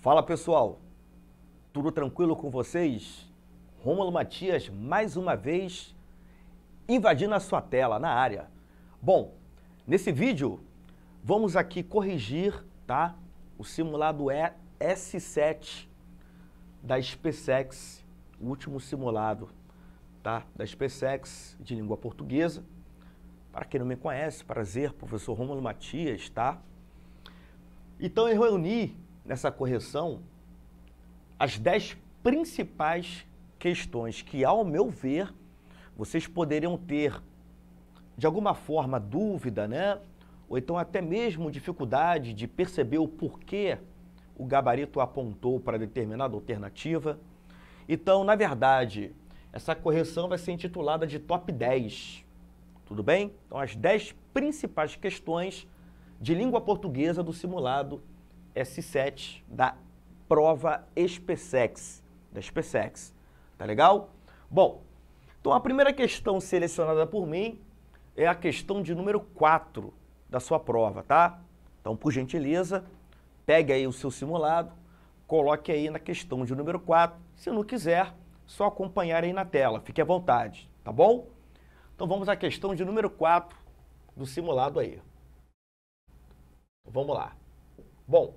Fala pessoal, tudo tranquilo com vocês? Rômulo Matias mais uma vez invadindo a sua tela na área. Bom, nesse vídeo vamos aqui corrigir, tá? O simulado é S7 da SpaceX, o último simulado, tá? Da SpaceX de língua portuguesa. Para quem não me conhece, prazer, professor Rômulo Matias, tá? Então eu reuni nessa correção as dez principais questões que, ao meu ver, vocês poderiam ter, de alguma forma, dúvida, né? ou então até mesmo dificuldade de perceber o porquê o gabarito apontou para determinada alternativa. Então, na verdade, essa correção vai ser intitulada de Top 10. Tudo bem? Então, as 10 principais questões de língua portuguesa do simulado S7 da prova SpaceX, da SpaceX, tá legal? Bom, então a primeira questão selecionada por mim é a questão de número 4 da sua prova, tá? Então, por gentileza, pegue aí o seu simulado, coloque aí na questão de número 4. Se não quiser, só acompanhar aí na tela, fique à vontade, tá bom? Então vamos à questão de número 4 do simulado aí. Vamos lá. Bom,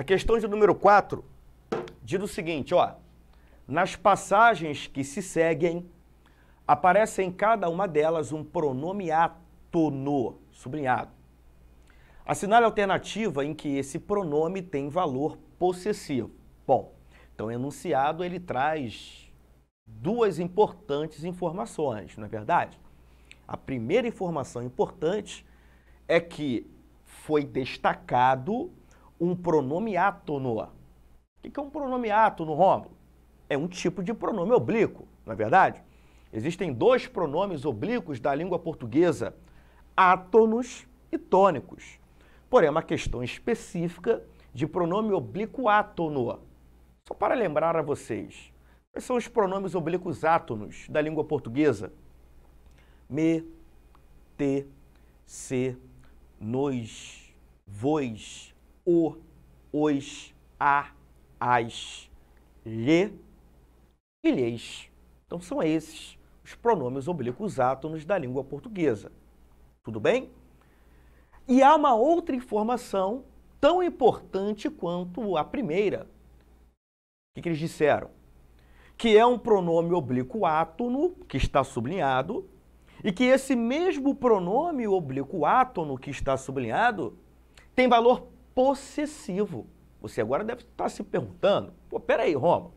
a questão de número 4 diz o seguinte, ó. Nas passagens que se seguem, aparece em cada uma delas um pronome átono, sublinhado. Assinale a alternativa em que esse pronome tem valor possessivo. Bom, então o enunciado ele traz duas importantes informações, não é verdade? A primeira informação importante é que foi destacado um pronome átono. O que é um pronome átono, Rômulo? É um tipo de pronome oblíquo, não é verdade? Existem dois pronomes oblíquos da língua portuguesa, átonos e tônicos. Porém, é uma questão específica de pronome oblíquo átono. Só para lembrar a vocês, quais são os pronomes oblíquos átonos da língua portuguesa? Me, te, se, nós, vós, o, os, a, as, lhe e lhes. Então são esses os pronomes oblíquos átonos da língua portuguesa. Tudo bem? E há uma outra informação tão importante quanto a primeira. O que, que eles disseram? Que é um pronome oblíquo átono, que está sublinhado, e que esse mesmo pronome oblíquo átono que está sublinhado tem valor possessivo. Você agora deve estar tá se perguntando, pô, peraí, Romo,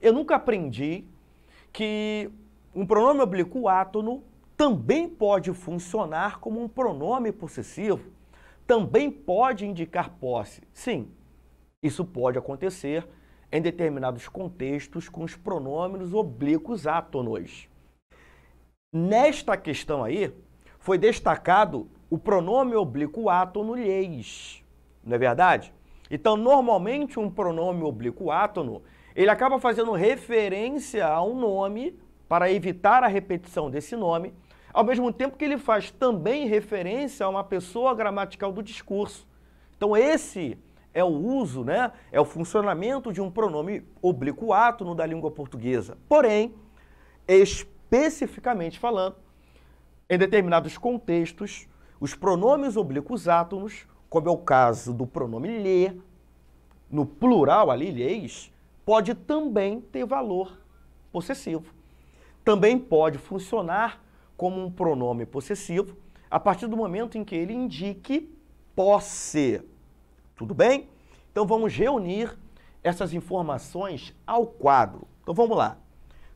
eu nunca aprendi que um pronome oblíquo átono também pode funcionar como um pronome possessivo, também pode indicar posse. Sim, isso pode acontecer em determinados contextos com os pronomes oblíquos átonos. Nesta questão aí, foi destacado o pronome oblíquo átono lhes, não é verdade? Então, normalmente, um pronome oblíquo átono, ele acaba fazendo referência a um nome para evitar a repetição desse nome, ao mesmo tempo que ele faz também referência a uma pessoa gramatical do discurso. Então, esse é o uso, né? é o funcionamento de um pronome oblíquo átono da língua portuguesa. Porém, especificamente falando, em determinados contextos, os pronomes oblíquos átonos como é o caso do pronome lê, no plural ali, leis pode também ter valor possessivo. Também pode funcionar como um pronome possessivo a partir do momento em que ele indique posse. Tudo bem? Então vamos reunir essas informações ao quadro. Então vamos lá.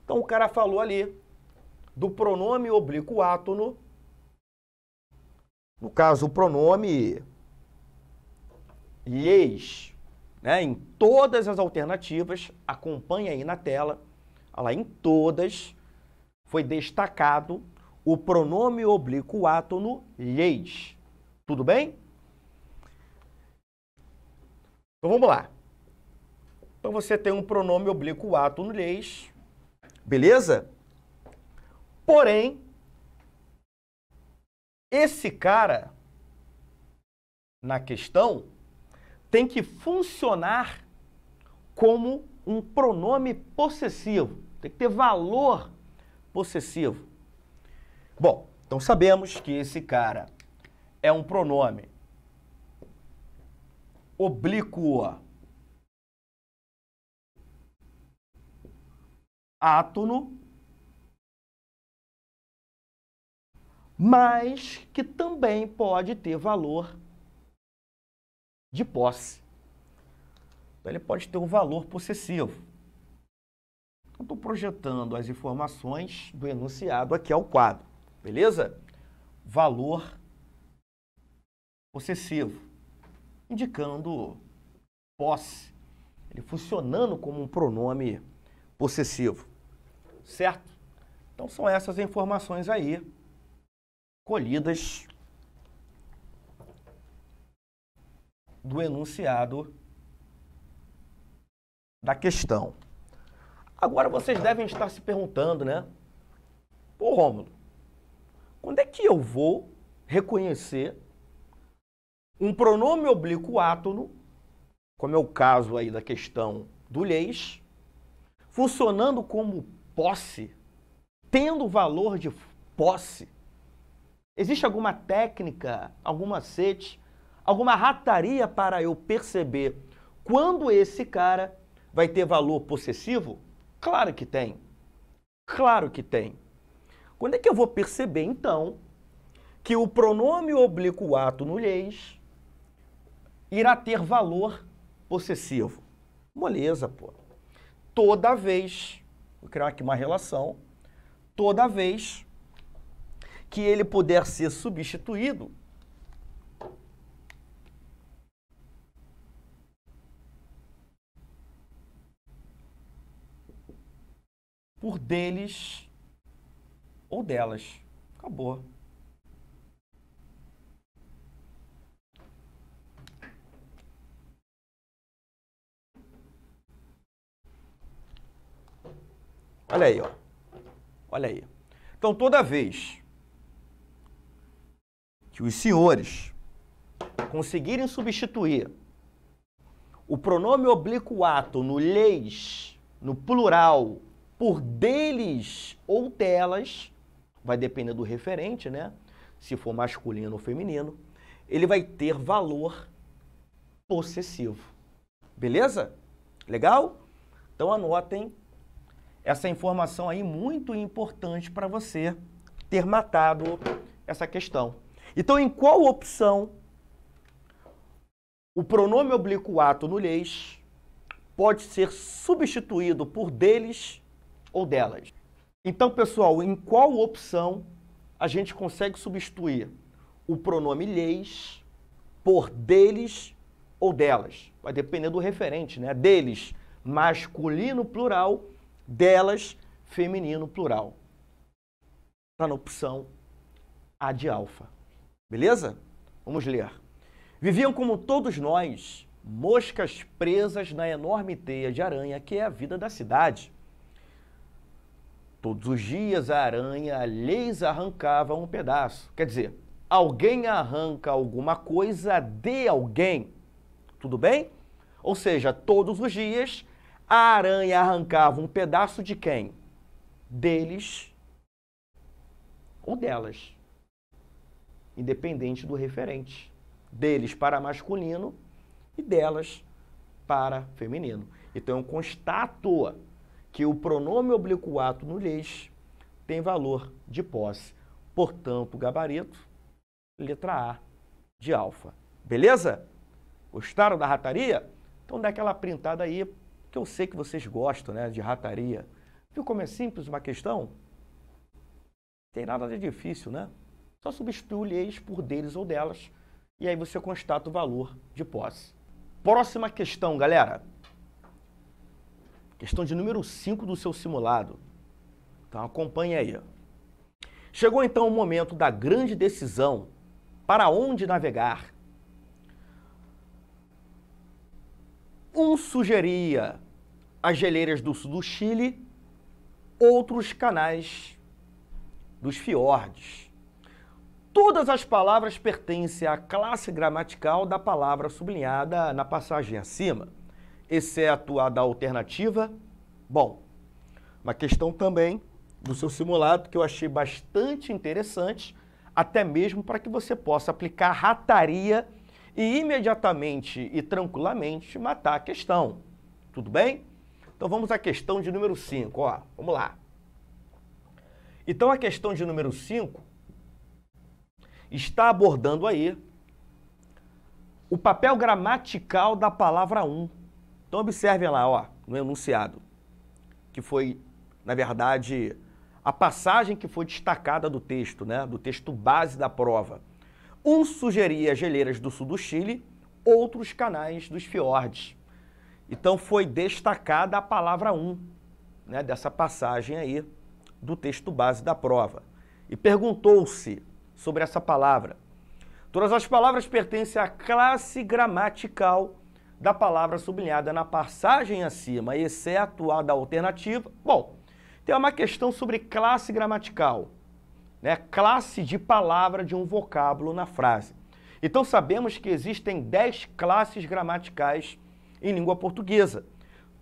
Então o cara falou ali do pronome oblíquo átono. No caso, o pronome leis, né, em todas as alternativas, acompanha aí na tela, lá, em todas foi destacado o pronome oblíquo átono leis. Tudo bem? Então vamos lá. Então você tem um pronome oblíquo átono leis, beleza? Porém, esse cara na questão tem que funcionar como um pronome possessivo, tem que ter valor possessivo. Bom, então sabemos que esse cara é um pronome oblíquo átono, mas que também pode ter valor de posse. Então, ele pode ter um valor possessivo. Então, estou projetando as informações do enunciado aqui ao quadro, beleza? Valor possessivo, indicando posse, ele funcionando como um pronome possessivo, certo? Então, são essas informações aí colhidas do enunciado da questão. Agora vocês devem estar se perguntando, né? Pô, Rômulo, quando é que eu vou reconhecer um pronome oblíquo átono, como é o caso aí da questão do leis, funcionando como posse, tendo valor de posse? Existe alguma técnica, algum macete alguma rataria para eu perceber quando esse cara vai ter valor possessivo? Claro que tem. Claro que tem. Quando é que eu vou perceber, então, que o pronome oblíquo ato nulês irá ter valor possessivo? Moleza, pô. Toda vez, vou criar aqui uma relação, toda vez que ele puder ser substituído por deles ou delas. Acabou. Olha aí, ó. Olha aí. Então, toda vez que os senhores conseguirem substituir o pronome oblíquo ato no leis, no plural, por deles ou delas, vai depender do referente, né? Se for masculino ou feminino, ele vai ter valor possessivo. Beleza? Legal? Então anotem essa informação aí muito importante para você ter matado essa questão. Então, em qual opção o pronome oblíquo ato no leis pode ser substituído por deles ou delas. Então, pessoal, em qual opção a gente consegue substituir o pronome leis por deles ou delas? Vai depender do referente, né? Deles, masculino plural, delas, feminino plural. Está na opção A de alfa. Beleza? Vamos ler. Viviam como todos nós, moscas presas na enorme teia de aranha que é a vida da cidade. Todos os dias a aranha lhes arrancava um pedaço. Quer dizer, alguém arranca alguma coisa de alguém. Tudo bem? Ou seja, todos os dias a aranha arrancava um pedaço de quem? Deles ou delas. Independente do referente. Deles para masculino e delas para feminino. Então eu constato que o pronome obliquato leis tem valor de posse. Portanto, gabarito, letra A de alfa. Beleza? Gostaram da rataria? Então dá aquela printada aí, que eu sei que vocês gostam né, de rataria. Viu como é simples uma questão? Tem nada de difícil, né? Só substitui eles por deles ou delas e aí você constata o valor de posse. Próxima questão, galera. Questão de número 5 do seu simulado. Então acompanhe aí. Chegou então o momento da grande decisão para onde navegar. Um sugeria as geleiras do sul do Chile, outros canais dos fiordes. Todas as palavras pertencem à classe gramatical da palavra sublinhada na passagem acima exceto a da alternativa? Bom, uma questão também do seu simulado que eu achei bastante interessante, até mesmo para que você possa aplicar rataria e imediatamente e tranquilamente matar a questão. Tudo bem? Então vamos à questão de número 5, ó. Vamos lá. Então a questão de número 5 está abordando aí o papel gramatical da palavra um. Então observem lá, ó, no enunciado, que foi, na verdade, a passagem que foi destacada do texto, né, do texto base da prova. Um sugeria as geleiras do sul do Chile, outros canais dos fiordes. Então foi destacada a palavra um, né, dessa passagem aí do texto base da prova. E perguntou-se sobre essa palavra. Todas as palavras pertencem à classe gramatical da palavra sublinhada na passagem acima, exceto a da alternativa. Bom, tem uma questão sobre classe gramatical, né? classe de palavra de um vocábulo na frase. Então sabemos que existem 10 classes gramaticais em língua portuguesa.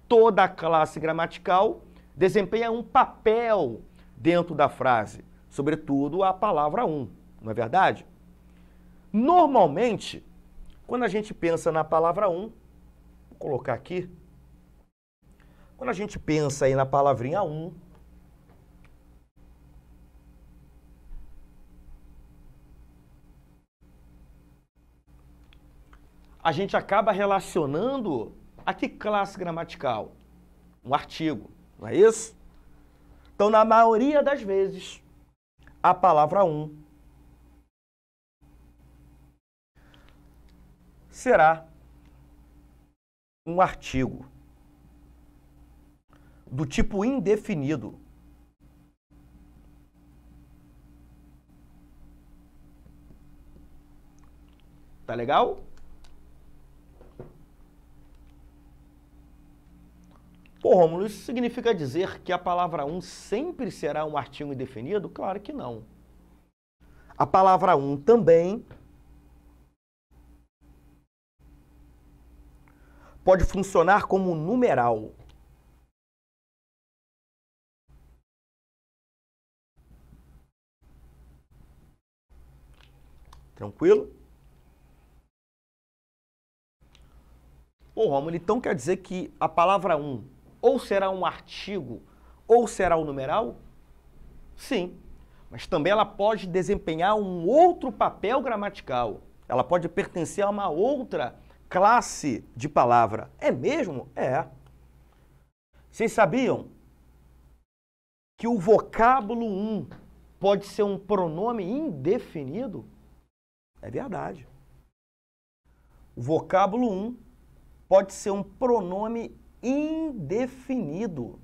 Toda classe gramatical desempenha um papel dentro da frase, sobretudo a palavra um, não é verdade? Normalmente, quando a gente pensa na palavra um, Vou colocar aqui. Quando a gente pensa aí na palavrinha um, a gente acaba relacionando a que classe gramatical? Um artigo, não é isso? Então, na maioria das vezes, a palavra um será um artigo do tipo indefinido. Tá legal? Pô, isso significa dizer que a palavra um sempre será um artigo indefinido? Claro que não. A palavra um também pode funcionar como um numeral. Tranquilo? Ô, Romulo, então quer dizer que a palavra um ou será um artigo ou será um numeral? Sim, mas também ela pode desempenhar um outro papel gramatical. Ela pode pertencer a uma outra classe de palavra. É mesmo? É. Vocês sabiam que o vocábulo um pode ser um pronome indefinido? É verdade. O vocábulo um pode ser um pronome indefinido.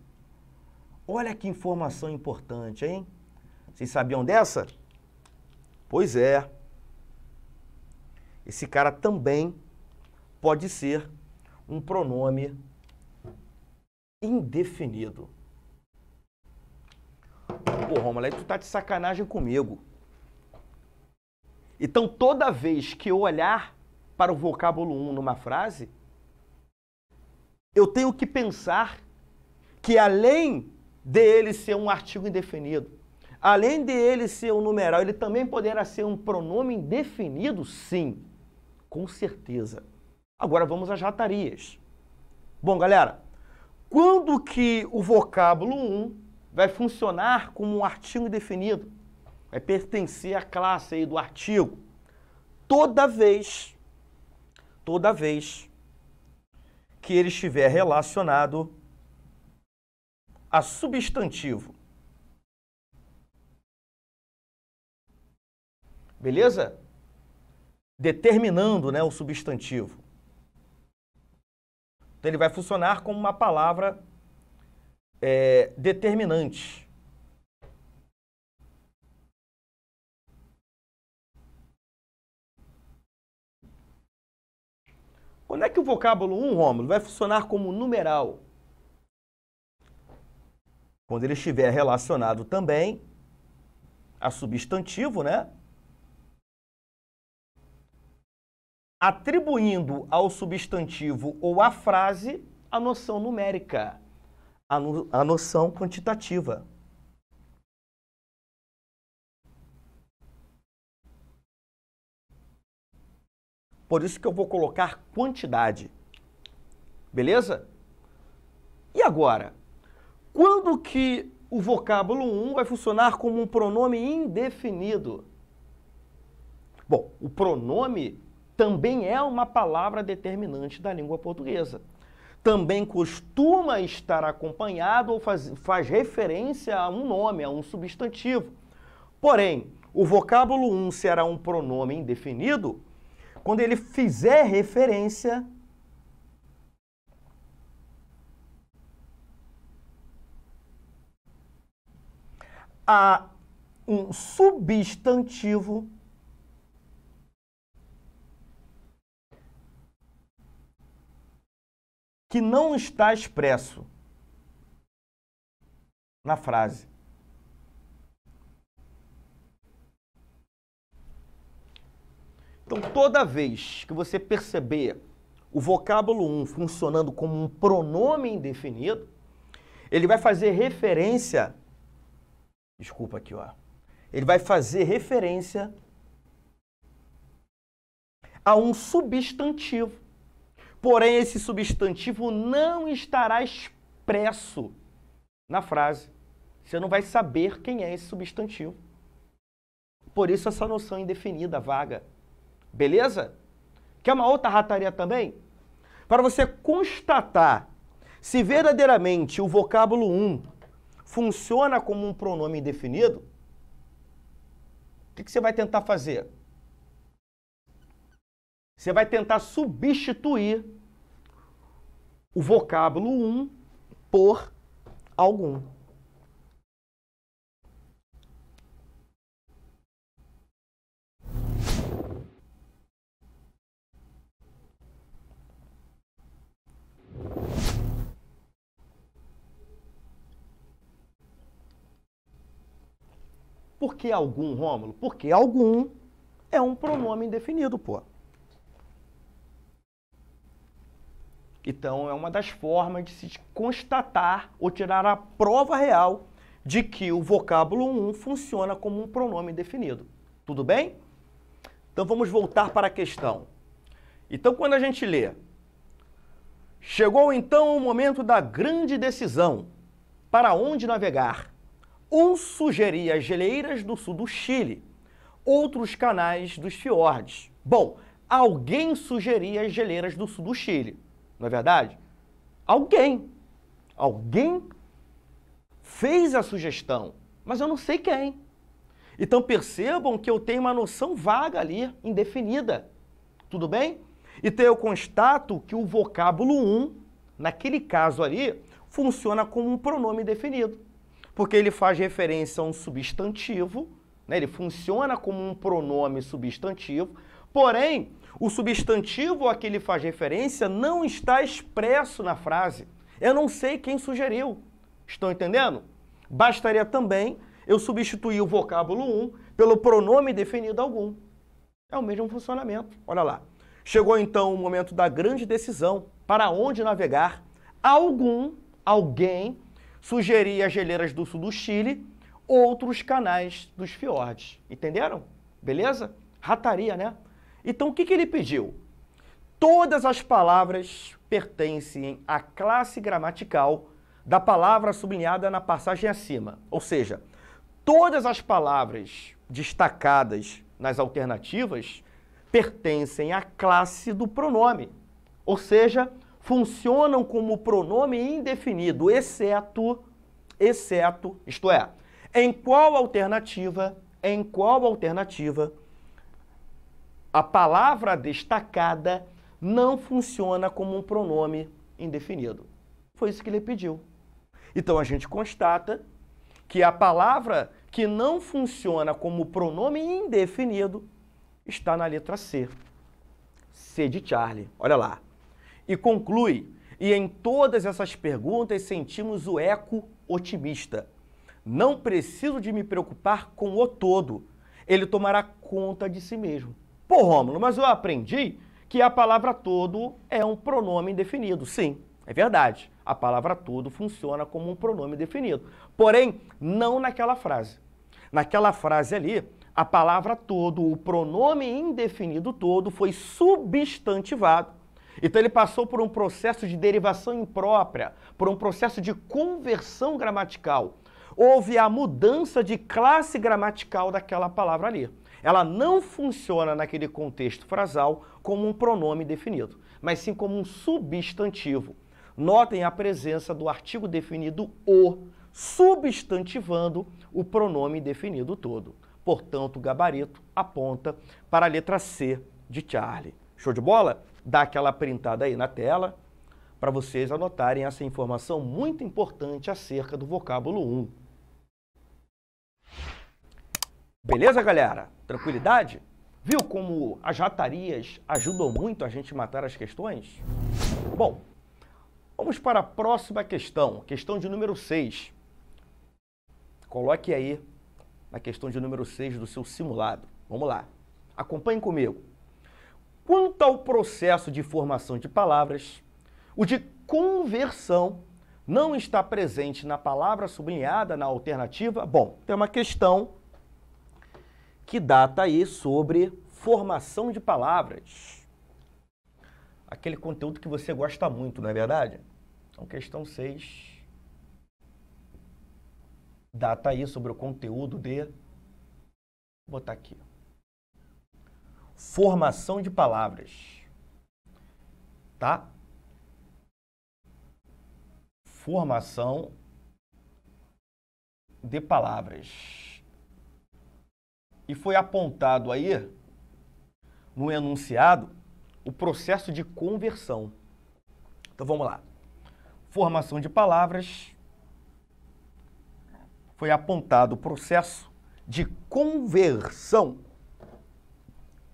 Olha que informação importante, hein? Vocês sabiam dessa? Pois é. Esse cara também pode ser um pronome indefinido. Pô, Romulo, aí tu tá de sacanagem comigo. Então, toda vez que eu olhar para o vocábulo 1 um numa frase, eu tenho que pensar que além dele ser um artigo indefinido, além dele ser um numeral, ele também poderá ser um pronome indefinido? Sim, com certeza. Agora vamos às ratarias. Bom, galera, quando que o vocábulo 1 vai funcionar como um artigo indefinido? Vai pertencer à classe aí do artigo. Toda vez, toda vez que ele estiver relacionado a substantivo. Beleza? Determinando né, o substantivo. Então, ele vai funcionar como uma palavra é, determinante. Quando é que o vocábulo 1, Rômulo, vai funcionar como numeral? Quando ele estiver relacionado também a substantivo, né? atribuindo ao substantivo ou à frase a noção numérica, a, no, a noção quantitativa. Por isso que eu vou colocar quantidade. Beleza? E agora? Quando que o vocábulo 1 vai funcionar como um pronome indefinido? Bom, o pronome também é uma palavra determinante da língua portuguesa. Também costuma estar acompanhado ou faz, faz referência a um nome, a um substantivo. Porém, o vocábulo um será um pronome indefinido quando ele fizer referência a um substantivo que não está expresso na frase. Então, toda vez que você perceber o vocábulo 1 um funcionando como um pronome indefinido, ele vai fazer referência. Desculpa aqui, ó. Ele vai fazer referência a um substantivo. Porém, esse substantivo não estará expresso na frase. Você não vai saber quem é esse substantivo. Por isso, essa noção indefinida, vaga. Beleza? Quer uma outra rataria também? Para você constatar se verdadeiramente o vocábulo 1 funciona como um pronome indefinido, o que, que você vai tentar fazer? Você vai tentar substituir o vocábulo um por algum. Por que algum, Rômulo? Porque algum é um pronome indefinido, pô. Então, é uma das formas de se constatar ou tirar a prova real de que o vocábulo um funciona como um pronome definido. Tudo bem? Então, vamos voltar para a questão. Então, quando a gente lê, chegou então o momento da grande decisão. Para onde navegar? Um sugeria as geleiras do sul do Chile, outros canais dos fiordes. Bom, alguém sugeria as geleiras do sul do Chile não é verdade? Alguém. Alguém fez a sugestão, mas eu não sei quem. Então percebam que eu tenho uma noção vaga ali, indefinida. Tudo bem? Então eu constato que o vocábulo um, naquele caso ali, funciona como um pronome definido, porque ele faz referência a um substantivo né? Ele funciona como um pronome substantivo, porém, o substantivo a que ele faz referência não está expresso na frase. Eu não sei quem sugeriu. Estão entendendo? Bastaria também eu substituir o vocábulo um pelo pronome definido algum. É o mesmo funcionamento. Olha lá. Chegou então o momento da grande decisão. Para onde navegar? Algum, alguém, sugerir as geleiras do sul do Chile outros canais dos fiordes. Entenderam? Beleza? Rataria, né? Então o que, que ele pediu? Todas as palavras pertencem à classe gramatical da palavra sublinhada na passagem acima. Ou seja, todas as palavras destacadas nas alternativas pertencem à classe do pronome. Ou seja, funcionam como pronome indefinido, exceto, exceto, isto é, em qual alternativa, em qual alternativa a palavra destacada não funciona como um pronome indefinido? Foi isso que ele pediu. Então a gente constata que a palavra que não funciona como pronome indefinido está na letra C. C de Charlie. Olha lá. E conclui. E em todas essas perguntas sentimos o eco otimista. Não preciso de me preocupar com o todo. Ele tomará conta de si mesmo. Pô, Rômulo, mas eu aprendi que a palavra todo é um pronome indefinido. Sim, é verdade. A palavra todo funciona como um pronome definido. Porém, não naquela frase. Naquela frase ali, a palavra todo, o pronome indefinido todo, foi substantivado. Então ele passou por um processo de derivação imprópria, por um processo de conversão gramatical houve a mudança de classe gramatical daquela palavra ali. Ela não funciona naquele contexto frasal como um pronome definido, mas sim como um substantivo. Notem a presença do artigo definido o, substantivando o pronome definido todo. Portanto, o gabarito aponta para a letra C de Charlie. Show de bola? Dá aquela printada aí na tela para vocês anotarem essa informação muito importante acerca do vocábulo 1. Beleza, galera? Tranquilidade? Viu como as ratarias ajudam muito a gente matar as questões? Bom, vamos para a próxima questão, questão de número 6. Coloque aí na questão de número 6 do seu simulado. Vamos lá. Acompanhe comigo. Quanto ao processo de formação de palavras, o de conversão não está presente na palavra sublinhada na alternativa? Bom, tem uma questão que data aí sobre formação de palavras. Aquele conteúdo que você gosta muito, não é verdade? Então, questão 6. Data aí sobre o conteúdo de. Vou botar aqui. Formação de palavras. Tá? Formação de palavras. E foi apontado aí, no enunciado, o processo de conversão. Então vamos lá. Formação de palavras. Foi apontado o processo de conversão.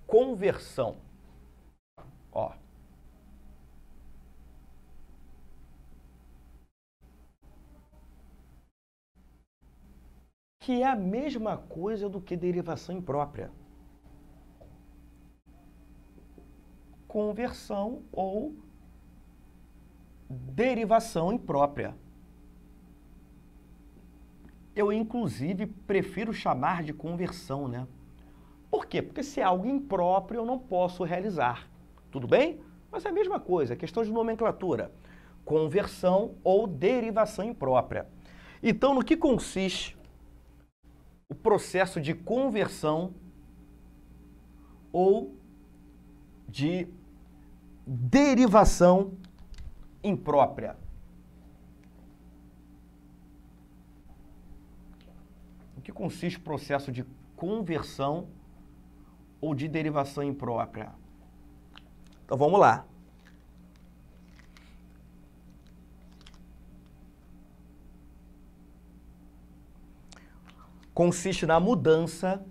Conversão. Ó. que é a mesma coisa do que derivação imprópria. Conversão ou derivação imprópria. Eu, inclusive, prefiro chamar de conversão, né? Por quê? Porque se é algo impróprio, eu não posso realizar. Tudo bem? Mas é a mesma coisa, é questão de nomenclatura. Conversão ou derivação imprópria. Então, no que consiste o processo de conversão ou de derivação imprópria. O que consiste o processo de conversão ou de derivação imprópria? Então vamos lá. consiste na mudança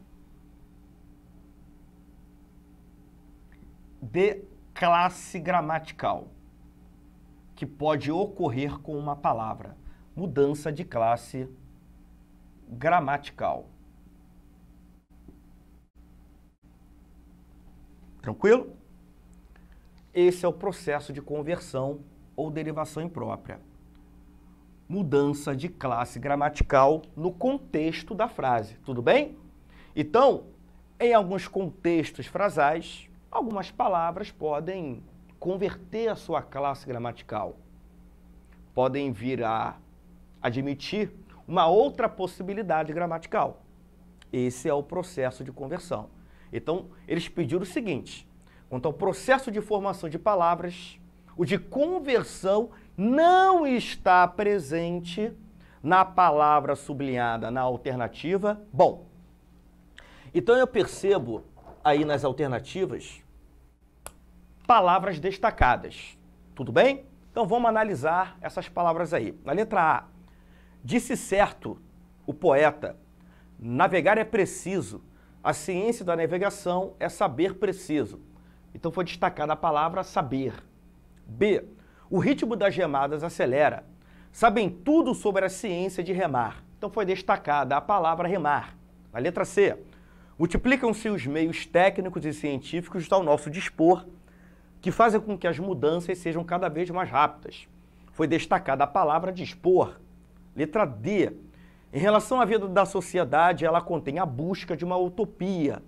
de classe gramatical que pode ocorrer com uma palavra. Mudança de classe gramatical. Tranquilo? Esse é o processo de conversão ou derivação imprópria mudança de classe gramatical no contexto da frase, tudo bem? Então, em alguns contextos frasais, algumas palavras podem converter a sua classe gramatical. Podem vir a admitir uma outra possibilidade gramatical. Esse é o processo de conversão. Então, eles pediram o seguinte: quanto ao processo de formação de palavras, o de conversão não está presente na palavra sublinhada na alternativa bom. Então eu percebo aí nas alternativas palavras destacadas. Tudo bem? Então vamos analisar essas palavras aí. Na letra A, disse certo o poeta: navegar é preciso, a ciência da navegação é saber preciso. Então foi destacada a palavra saber. B, o ritmo das remadas acelera. Sabem tudo sobre a ciência de remar. Então foi destacada a palavra remar. A letra C. Multiplicam-se os meios técnicos e científicos ao nosso dispor, que fazem com que as mudanças sejam cada vez mais rápidas. Foi destacada a palavra dispor. Letra D. Em relação à vida da sociedade, ela contém a busca de uma utopia.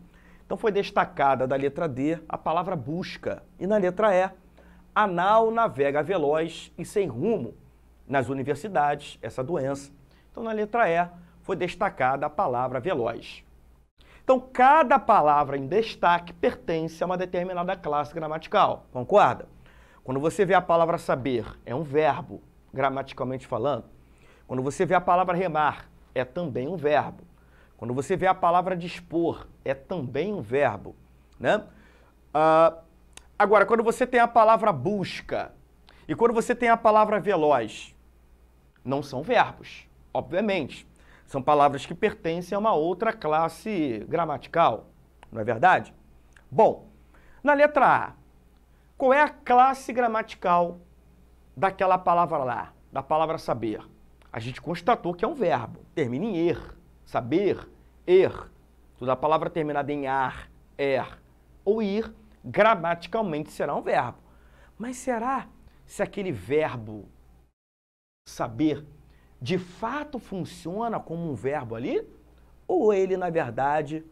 Então foi destacada da letra D a palavra busca. E na letra E, a NAU navega veloz e sem rumo nas universidades essa doença. Então, na letra E, foi destacada a palavra veloz. Então, cada palavra em destaque pertence a uma determinada classe gramatical, concorda? Quando você vê a palavra saber, é um verbo, gramaticalmente falando. Quando você vê a palavra remar, é também um verbo. Quando você vê a palavra dispor, é também um verbo. Né? Ah, Agora, quando você tem a palavra busca e quando você tem a palavra veloz, não são verbos, obviamente. São palavras que pertencem a uma outra classe gramatical, não é verdade? Bom, na letra A, qual é a classe gramatical daquela palavra lá, da palavra saber? A gente constatou que é um verbo, termina em er, saber, er. Toda palavra terminada em ar, er ou ir gramaticalmente será um verbo. Mas será se aquele verbo saber de fato funciona como um verbo ali? Ou ele, na verdade,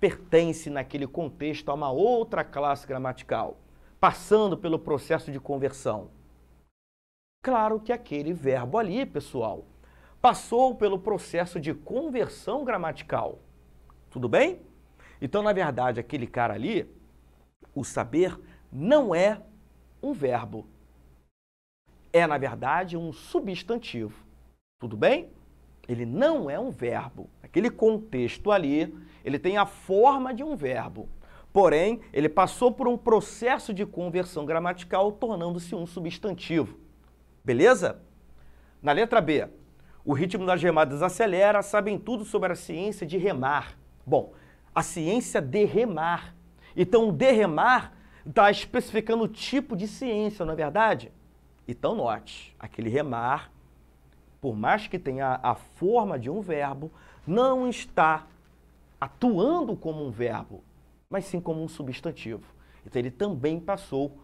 pertence naquele contexto a uma outra classe gramatical, passando pelo processo de conversão? Claro que aquele verbo ali, pessoal, passou pelo processo de conversão gramatical. Tudo bem? Então, na verdade, aquele cara ali o saber não é um verbo. É, na verdade, um substantivo. Tudo bem? Ele não é um verbo. Aquele contexto ali, ele tem a forma de um verbo. Porém, ele passou por um processo de conversão gramatical, tornando-se um substantivo. Beleza? Na letra B, o ritmo das remadas acelera, sabem tudo sobre a ciência de remar. Bom, a ciência de remar então, derremar está especificando o tipo de ciência, não é verdade? Então, note, aquele remar, por mais que tenha a forma de um verbo, não está atuando como um verbo, mas sim como um substantivo. Então, ele também passou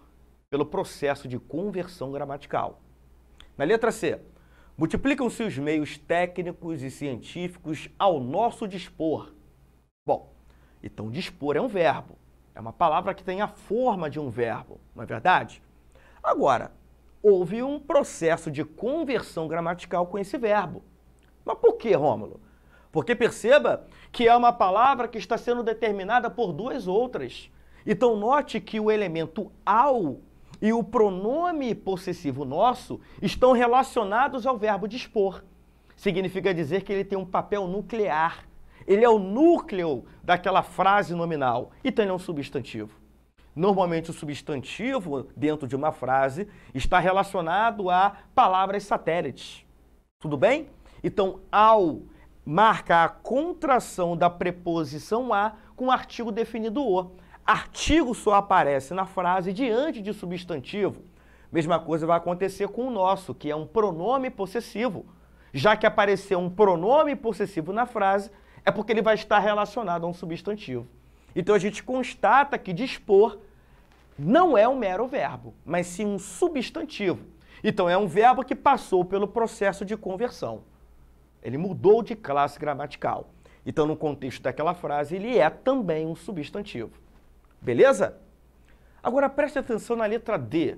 pelo processo de conversão gramatical. Na letra C, multiplicam-se os meios técnicos e científicos ao nosso dispor. Bom, então dispor é um verbo. É uma palavra que tem a forma de um verbo, não é verdade? Agora, houve um processo de conversão gramatical com esse verbo. Mas por que, Rômulo? Porque perceba que é uma palavra que está sendo determinada por duas outras. Então note que o elemento ao e o pronome possessivo nosso estão relacionados ao verbo dispor. Significa dizer que ele tem um papel nuclear ele é o núcleo daquela frase nominal, então ele é um substantivo. Normalmente, o substantivo, dentro de uma frase, está relacionado a palavras satélites. Tudo bem? Então, ao marca a contração da preposição a com o artigo definido o. Artigo só aparece na frase diante de substantivo. Mesma coisa vai acontecer com o nosso, que é um pronome possessivo. Já que apareceu um pronome possessivo na frase, é porque ele vai estar relacionado a um substantivo. Então a gente constata que dispor não é um mero verbo, mas sim um substantivo. Então é um verbo que passou pelo processo de conversão. Ele mudou de classe gramatical. Então, no contexto daquela frase, ele é também um substantivo. Beleza? Agora preste atenção na letra D.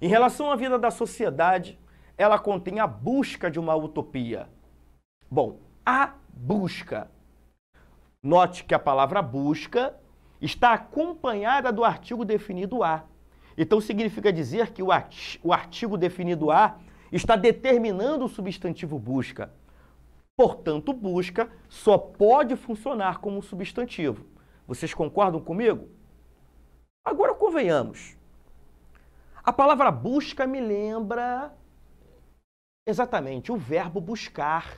Em relação à vida da sociedade, ela contém a busca de uma utopia. Bom, a busca Note que a palavra busca está acompanhada do artigo definido a. Então significa dizer que o artigo definido a está determinando o substantivo busca. Portanto, busca só pode funcionar como substantivo. Vocês concordam comigo? Agora convenhamos. A palavra busca me lembra exatamente o verbo buscar.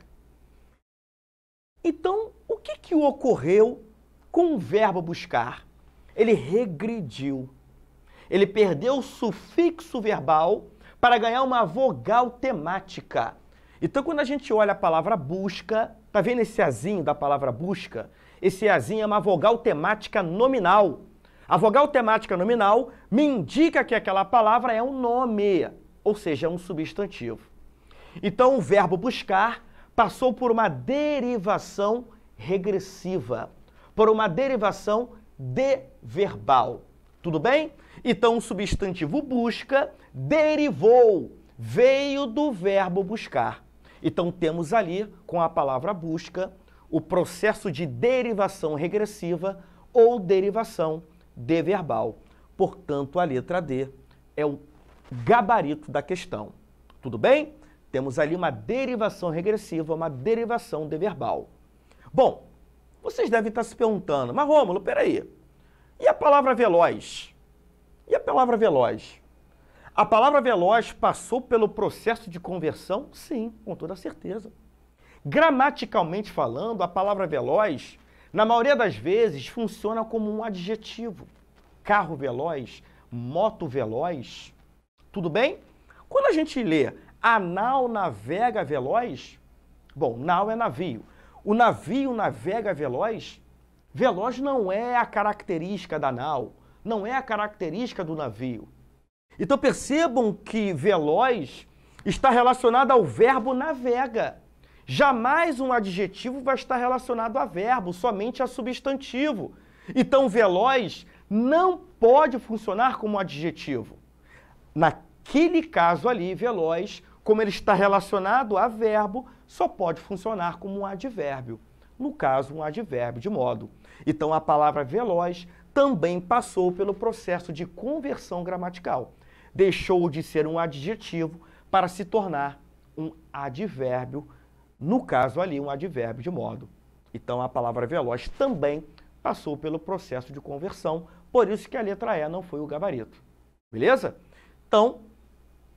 Então, que, que ocorreu com o verbo buscar? Ele regrediu. Ele perdeu o sufixo verbal para ganhar uma vogal temática. Então, quando a gente olha a palavra busca, tá vendo esse azinho da palavra busca? Esse azinho é uma vogal temática nominal. A vogal temática nominal me indica que aquela palavra é um nome, ou seja, é um substantivo. Então, o verbo buscar passou por uma derivação regressiva por uma derivação deverbal. Tudo bem? Então, o substantivo busca derivou, veio do verbo buscar. Então, temos ali, com a palavra busca, o processo de derivação regressiva ou derivação deverbal. Portanto, a letra D é o gabarito da questão. Tudo bem? Temos ali uma derivação regressiva, uma derivação deverbal. Bom, vocês devem estar se perguntando, mas Rômulo, peraí, e a palavra veloz? E a palavra veloz? A palavra veloz passou pelo processo de conversão? Sim, com toda certeza. Gramaticalmente falando, a palavra veloz, na maioria das vezes, funciona como um adjetivo. Carro veloz, moto veloz, tudo bem? Quando a gente lê a nau navega veloz, bom, nau é navio, o navio navega veloz? Veloz não é a característica da nau, não é a característica do navio. Então percebam que veloz está relacionado ao verbo navega. Jamais um adjetivo vai estar relacionado a verbo, somente a substantivo. Então, veloz não pode funcionar como adjetivo. Naquele caso ali, veloz, como ele está relacionado a verbo, só pode funcionar como um advérbio, no caso, um advérbio de modo. Então, a palavra veloz também passou pelo processo de conversão gramatical. Deixou de ser um adjetivo para se tornar um advérbio, no caso ali, um advérbio de modo. Então, a palavra veloz também passou pelo processo de conversão, por isso que a letra E não foi o gabarito. Beleza? Então,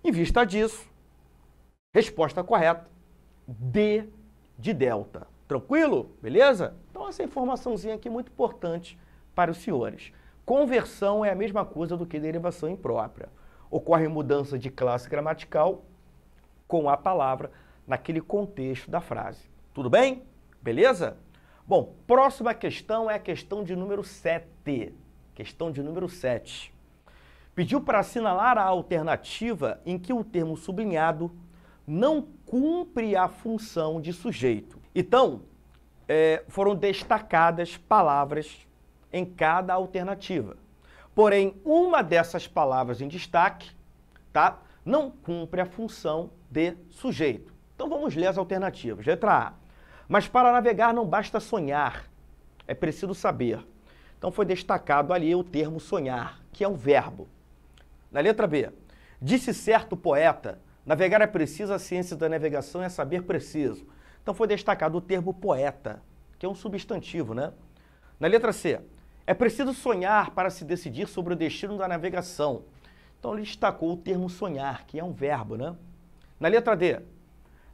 em vista disso, resposta correta D de delta. Tranquilo? Beleza? Então essa informaçãozinha aqui é muito importante para os senhores. Conversão é a mesma coisa do que derivação imprópria. Ocorre mudança de classe gramatical com a palavra naquele contexto da frase. Tudo bem? Beleza? Bom, próxima questão é a questão de número 7. Questão de número 7. Pediu para assinalar a alternativa em que o termo sublinhado não cumpre a função de sujeito. Então, é, foram destacadas palavras em cada alternativa. Porém, uma dessas palavras em destaque tá, não cumpre a função de sujeito. Então vamos ler as alternativas. Letra A. Mas para navegar não basta sonhar, é preciso saber. Então foi destacado ali o termo sonhar, que é um verbo. Na letra B. Disse certo poeta, Navegar é preciso, a ciência da navegação é saber preciso. Então foi destacado o termo poeta, que é um substantivo, né? Na letra C, é preciso sonhar para se decidir sobre o destino da navegação. Então ele destacou o termo sonhar, que é um verbo, né? Na letra D,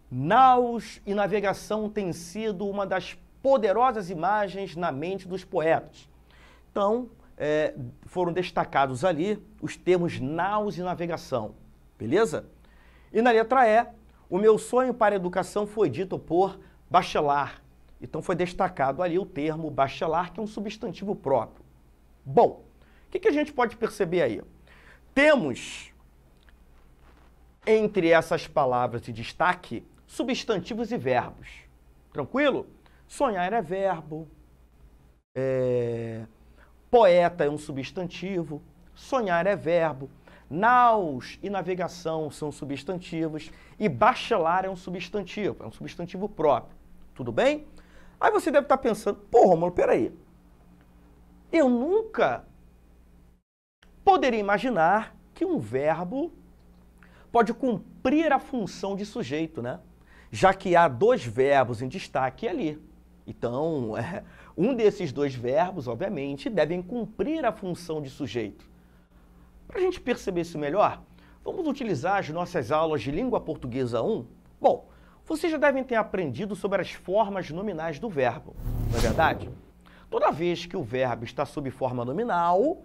naus e navegação têm sido uma das poderosas imagens na mente dos poetas. Então, é, foram destacados ali os termos naus e navegação, beleza? E na letra E, o meu sonho para a educação foi dito por bachelar. Então foi destacado ali o termo bachelar, que é um substantivo próprio. Bom, o que, que a gente pode perceber aí? Temos entre essas palavras de destaque substantivos e verbos. Tranquilo? Sonhar é verbo, é... poeta é um substantivo, sonhar é verbo. Naus e navegação são substantivos e bachelar é um substantivo, é um substantivo próprio. Tudo bem? Aí você deve estar pensando, pô, Romulo, peraí. Eu nunca poderia imaginar que um verbo pode cumprir a função de sujeito, né? Já que há dois verbos em destaque ali. Então, um desses dois verbos, obviamente, devem cumprir a função de sujeito. Para a gente perceber isso melhor, vamos utilizar as nossas aulas de Língua Portuguesa 1? Bom, vocês já devem ter aprendido sobre as formas nominais do verbo, não é verdade? Toda vez que o verbo está sob forma nominal,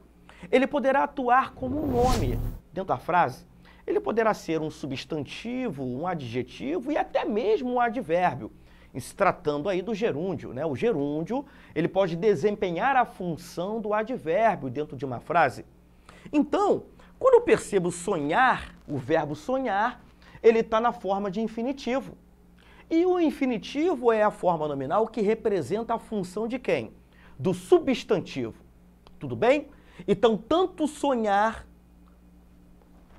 ele poderá atuar como um nome dentro da frase. Ele poderá ser um substantivo, um adjetivo e até mesmo um advérbio. Se tratando aí do gerúndio, né? O gerúndio, ele pode desempenhar a função do advérbio dentro de uma frase. Então, quando eu percebo sonhar, o verbo sonhar, ele está na forma de infinitivo. E o infinitivo é a forma nominal que representa a função de quem? Do substantivo. Tudo bem? Então, tanto sonhar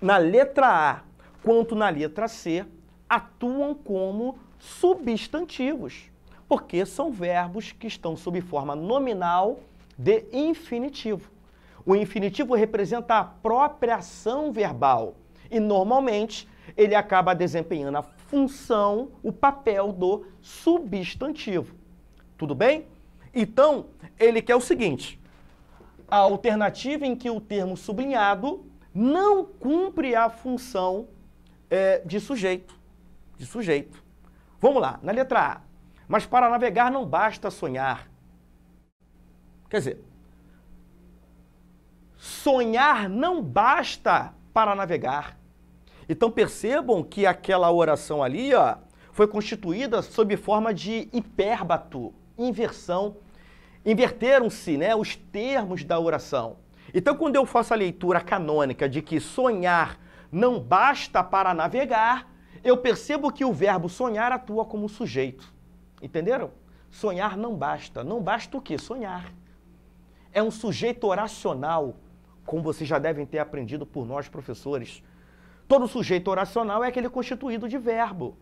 na letra A quanto na letra C atuam como substantivos, porque são verbos que estão sob forma nominal de infinitivo. O infinitivo representa a própria ação verbal e normalmente ele acaba desempenhando a função, o papel do substantivo. Tudo bem? Então, ele quer o seguinte: a alternativa em que o termo sublinhado não cumpre a função é, de sujeito. De sujeito. Vamos lá, na letra A. Mas para navegar não basta sonhar. Quer dizer, Sonhar não basta para navegar. Então percebam que aquela oração ali ó, foi constituída sob forma de hipérbato, inversão. Inverteram-se né, os termos da oração. Então, quando eu faço a leitura canônica de que sonhar não basta para navegar, eu percebo que o verbo sonhar atua como sujeito. Entenderam? Sonhar não basta. Não basta o quê? Sonhar. É um sujeito oracional como vocês já devem ter aprendido por nós, professores, todo sujeito oracional é aquele constituído de verbo.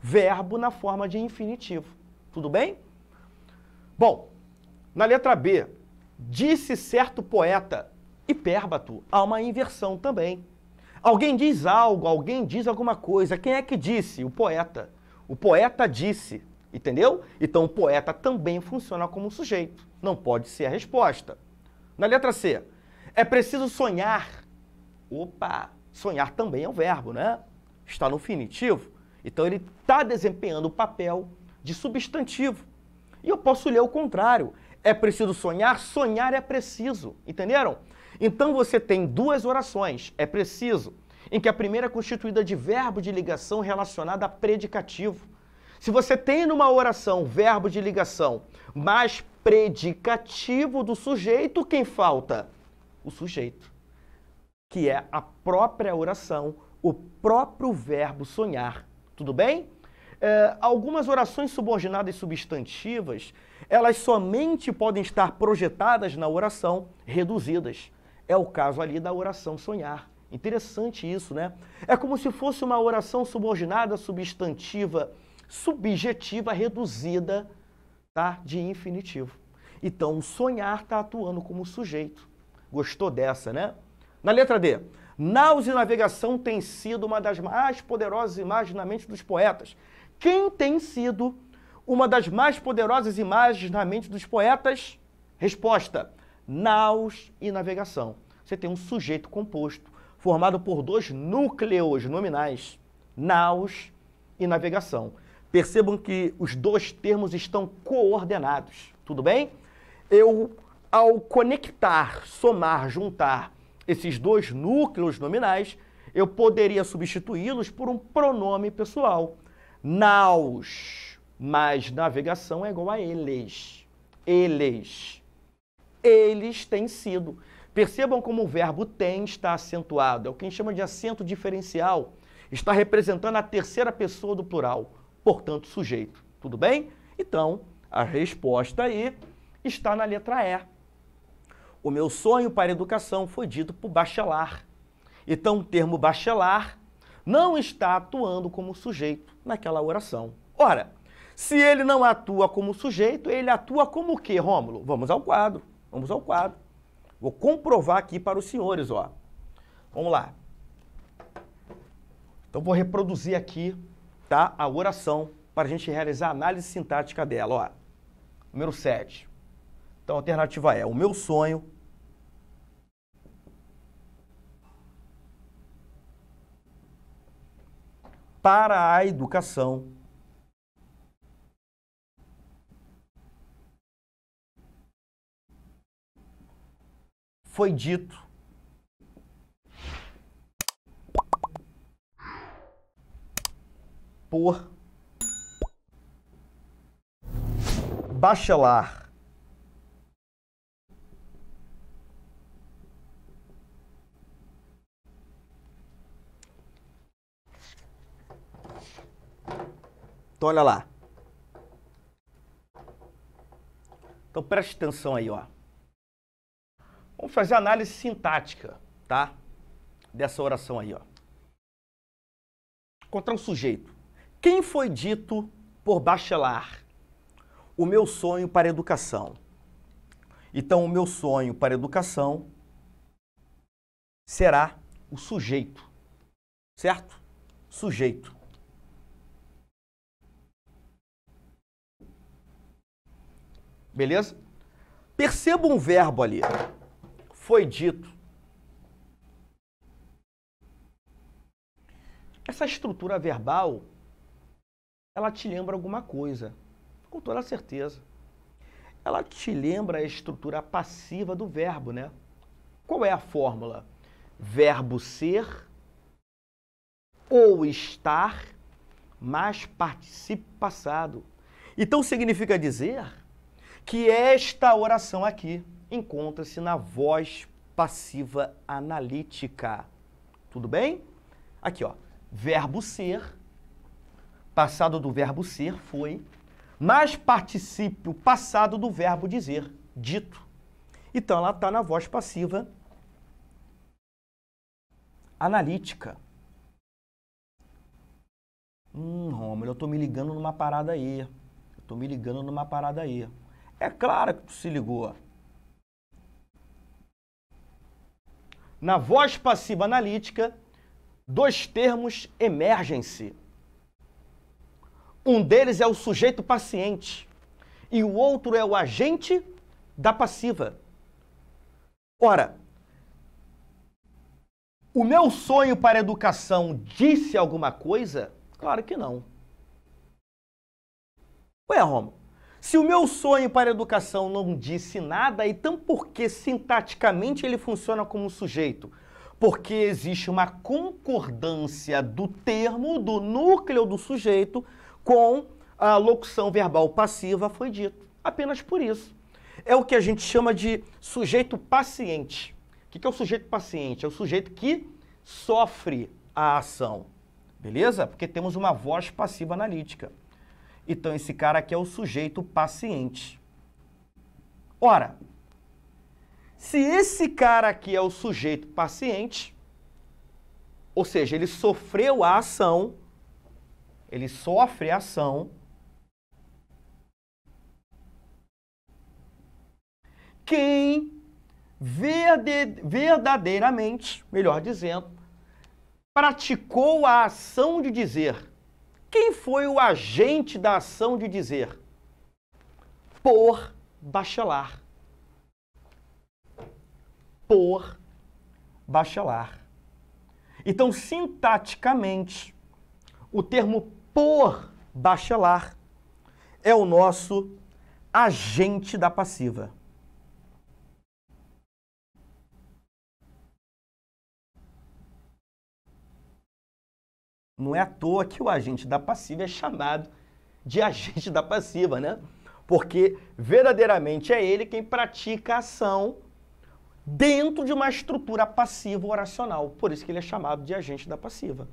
Verbo na forma de infinitivo. Tudo bem? Bom, na letra B, disse certo poeta hipérbato, há uma inversão também. Alguém diz algo, alguém diz alguma coisa. Quem é que disse? O poeta. O poeta disse, entendeu? Então o poeta também funciona como sujeito. Não pode ser a resposta. Na letra C, é preciso sonhar. Opa, sonhar também é um verbo, né? Está no finitivo. Então ele está desempenhando o papel de substantivo. E eu posso ler o contrário. É preciso sonhar, sonhar é preciso. Entenderam? Então você tem duas orações. É preciso, em que a primeira é constituída de verbo de ligação relacionado a predicativo. Se você tem numa oração verbo de ligação mais predicativo do sujeito, quem falta? o sujeito, que é a própria oração, o próprio verbo sonhar. Tudo bem? É, algumas orações subordinadas substantivas, elas somente podem estar projetadas na oração reduzidas. É o caso ali da oração sonhar. Interessante isso, né? É como se fosse uma oração subordinada substantiva subjetiva reduzida tá, de infinitivo. Então, sonhar está atuando como sujeito. Gostou dessa, né? Na letra D. naus e navegação tem sido uma das mais poderosas imagens na mente dos poetas. Quem tem sido uma das mais poderosas imagens na mente dos poetas? Resposta: naus e navegação. Você tem um sujeito composto formado por dois núcleos nominais, naus e navegação. Percebam que os dois termos estão coordenados, tudo bem? Eu ao conectar, somar, juntar esses dois núcleos nominais, eu poderia substituí-los por um pronome pessoal. Naus, mas navegação é igual a eles. Eles. Eles têm sido. Percebam como o verbo tem está acentuado. É o que a gente chama de acento diferencial. Está representando a terceira pessoa do plural, portanto, sujeito. Tudo bem? Então, a resposta aí está na letra E. O meu sonho para a educação foi dito por bachelar. Então, o termo bachelar não está atuando como sujeito naquela oração. Ora, se ele não atua como sujeito, ele atua como o quê, Rômulo? Vamos ao quadro. Vamos ao quadro. Vou comprovar aqui para os senhores, ó. Vamos lá. Então vou reproduzir aqui, tá, a oração para a gente realizar a análise sintática dela, ó. Número 7. Então a alternativa é o meu sonho. Para a educação. Foi dito por bachelar Então olha lá. Então preste atenção aí, ó. Vamos fazer a análise sintática, tá? Dessa oração aí, ó. Contra um sujeito. Quem foi dito por Bachelar o meu sonho para a educação? Então, o meu sonho para a educação será o sujeito, certo? Sujeito. Beleza? Perceba um verbo ali. Foi dito. Essa estrutura verbal, ela te lembra alguma coisa, com toda certeza. Ela te lembra a estrutura passiva do verbo, né? Qual é a fórmula? Verbo ser ou estar mais participio passado. Então significa dizer que esta oração aqui encontra-se na voz passiva analítica. Tudo bem? Aqui, ó. Verbo ser, passado do verbo ser foi, mais participio passado do verbo dizer, dito. Então ela está na voz passiva analítica. Hum, Romulo, eu estou me ligando numa parada aí. Eu estou me ligando numa parada aí. É claro que tu se ligou. Na voz passiva analítica, dois termos emergem-se. Um deles é o sujeito paciente e o outro é o agente da passiva. Ora, o meu sonho para a educação disse alguma coisa? Claro que não. Ué, Romo, se o meu sonho para a educação não disse nada, então por que sintaticamente ele funciona como sujeito? Porque existe uma concordância do termo, do núcleo do sujeito, com a locução verbal passiva foi dito. Apenas por isso. É o que a gente chama de sujeito paciente. O que é o sujeito paciente? É o sujeito que sofre a ação. Beleza? Porque temos uma voz passiva analítica. Então, esse cara aqui é o sujeito paciente. Ora, se esse cara aqui é o sujeito paciente, ou seja, ele sofreu a ação, ele sofre a ação. Quem verdadeiramente, melhor dizendo, praticou a ação de dizer quem foi o agente da ação de dizer por bachelar? Por bachelar. Então, sintaticamente, o termo por bachelar é o nosso agente da passiva. Não é à toa que o agente da passiva é chamado de agente da passiva, né? Porque verdadeiramente é ele quem pratica a ação dentro de uma estrutura passiva oracional. Por isso que ele é chamado de agente da passiva.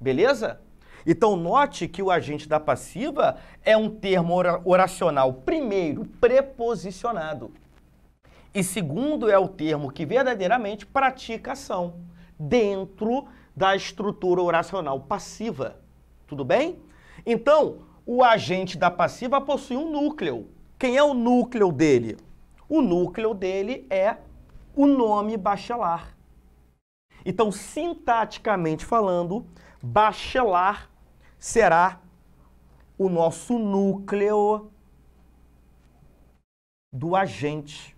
Beleza? Então note que o agente da passiva é um termo oracional, primeiro, preposicionado. E segundo, é o termo que verdadeiramente pratica ação dentro da estrutura oracional passiva. Tudo bem? Então, o agente da passiva possui um núcleo. Quem é o núcleo dele? O núcleo dele é o nome bachelar. Então, sintaticamente falando, bachelar será o nosso núcleo do agente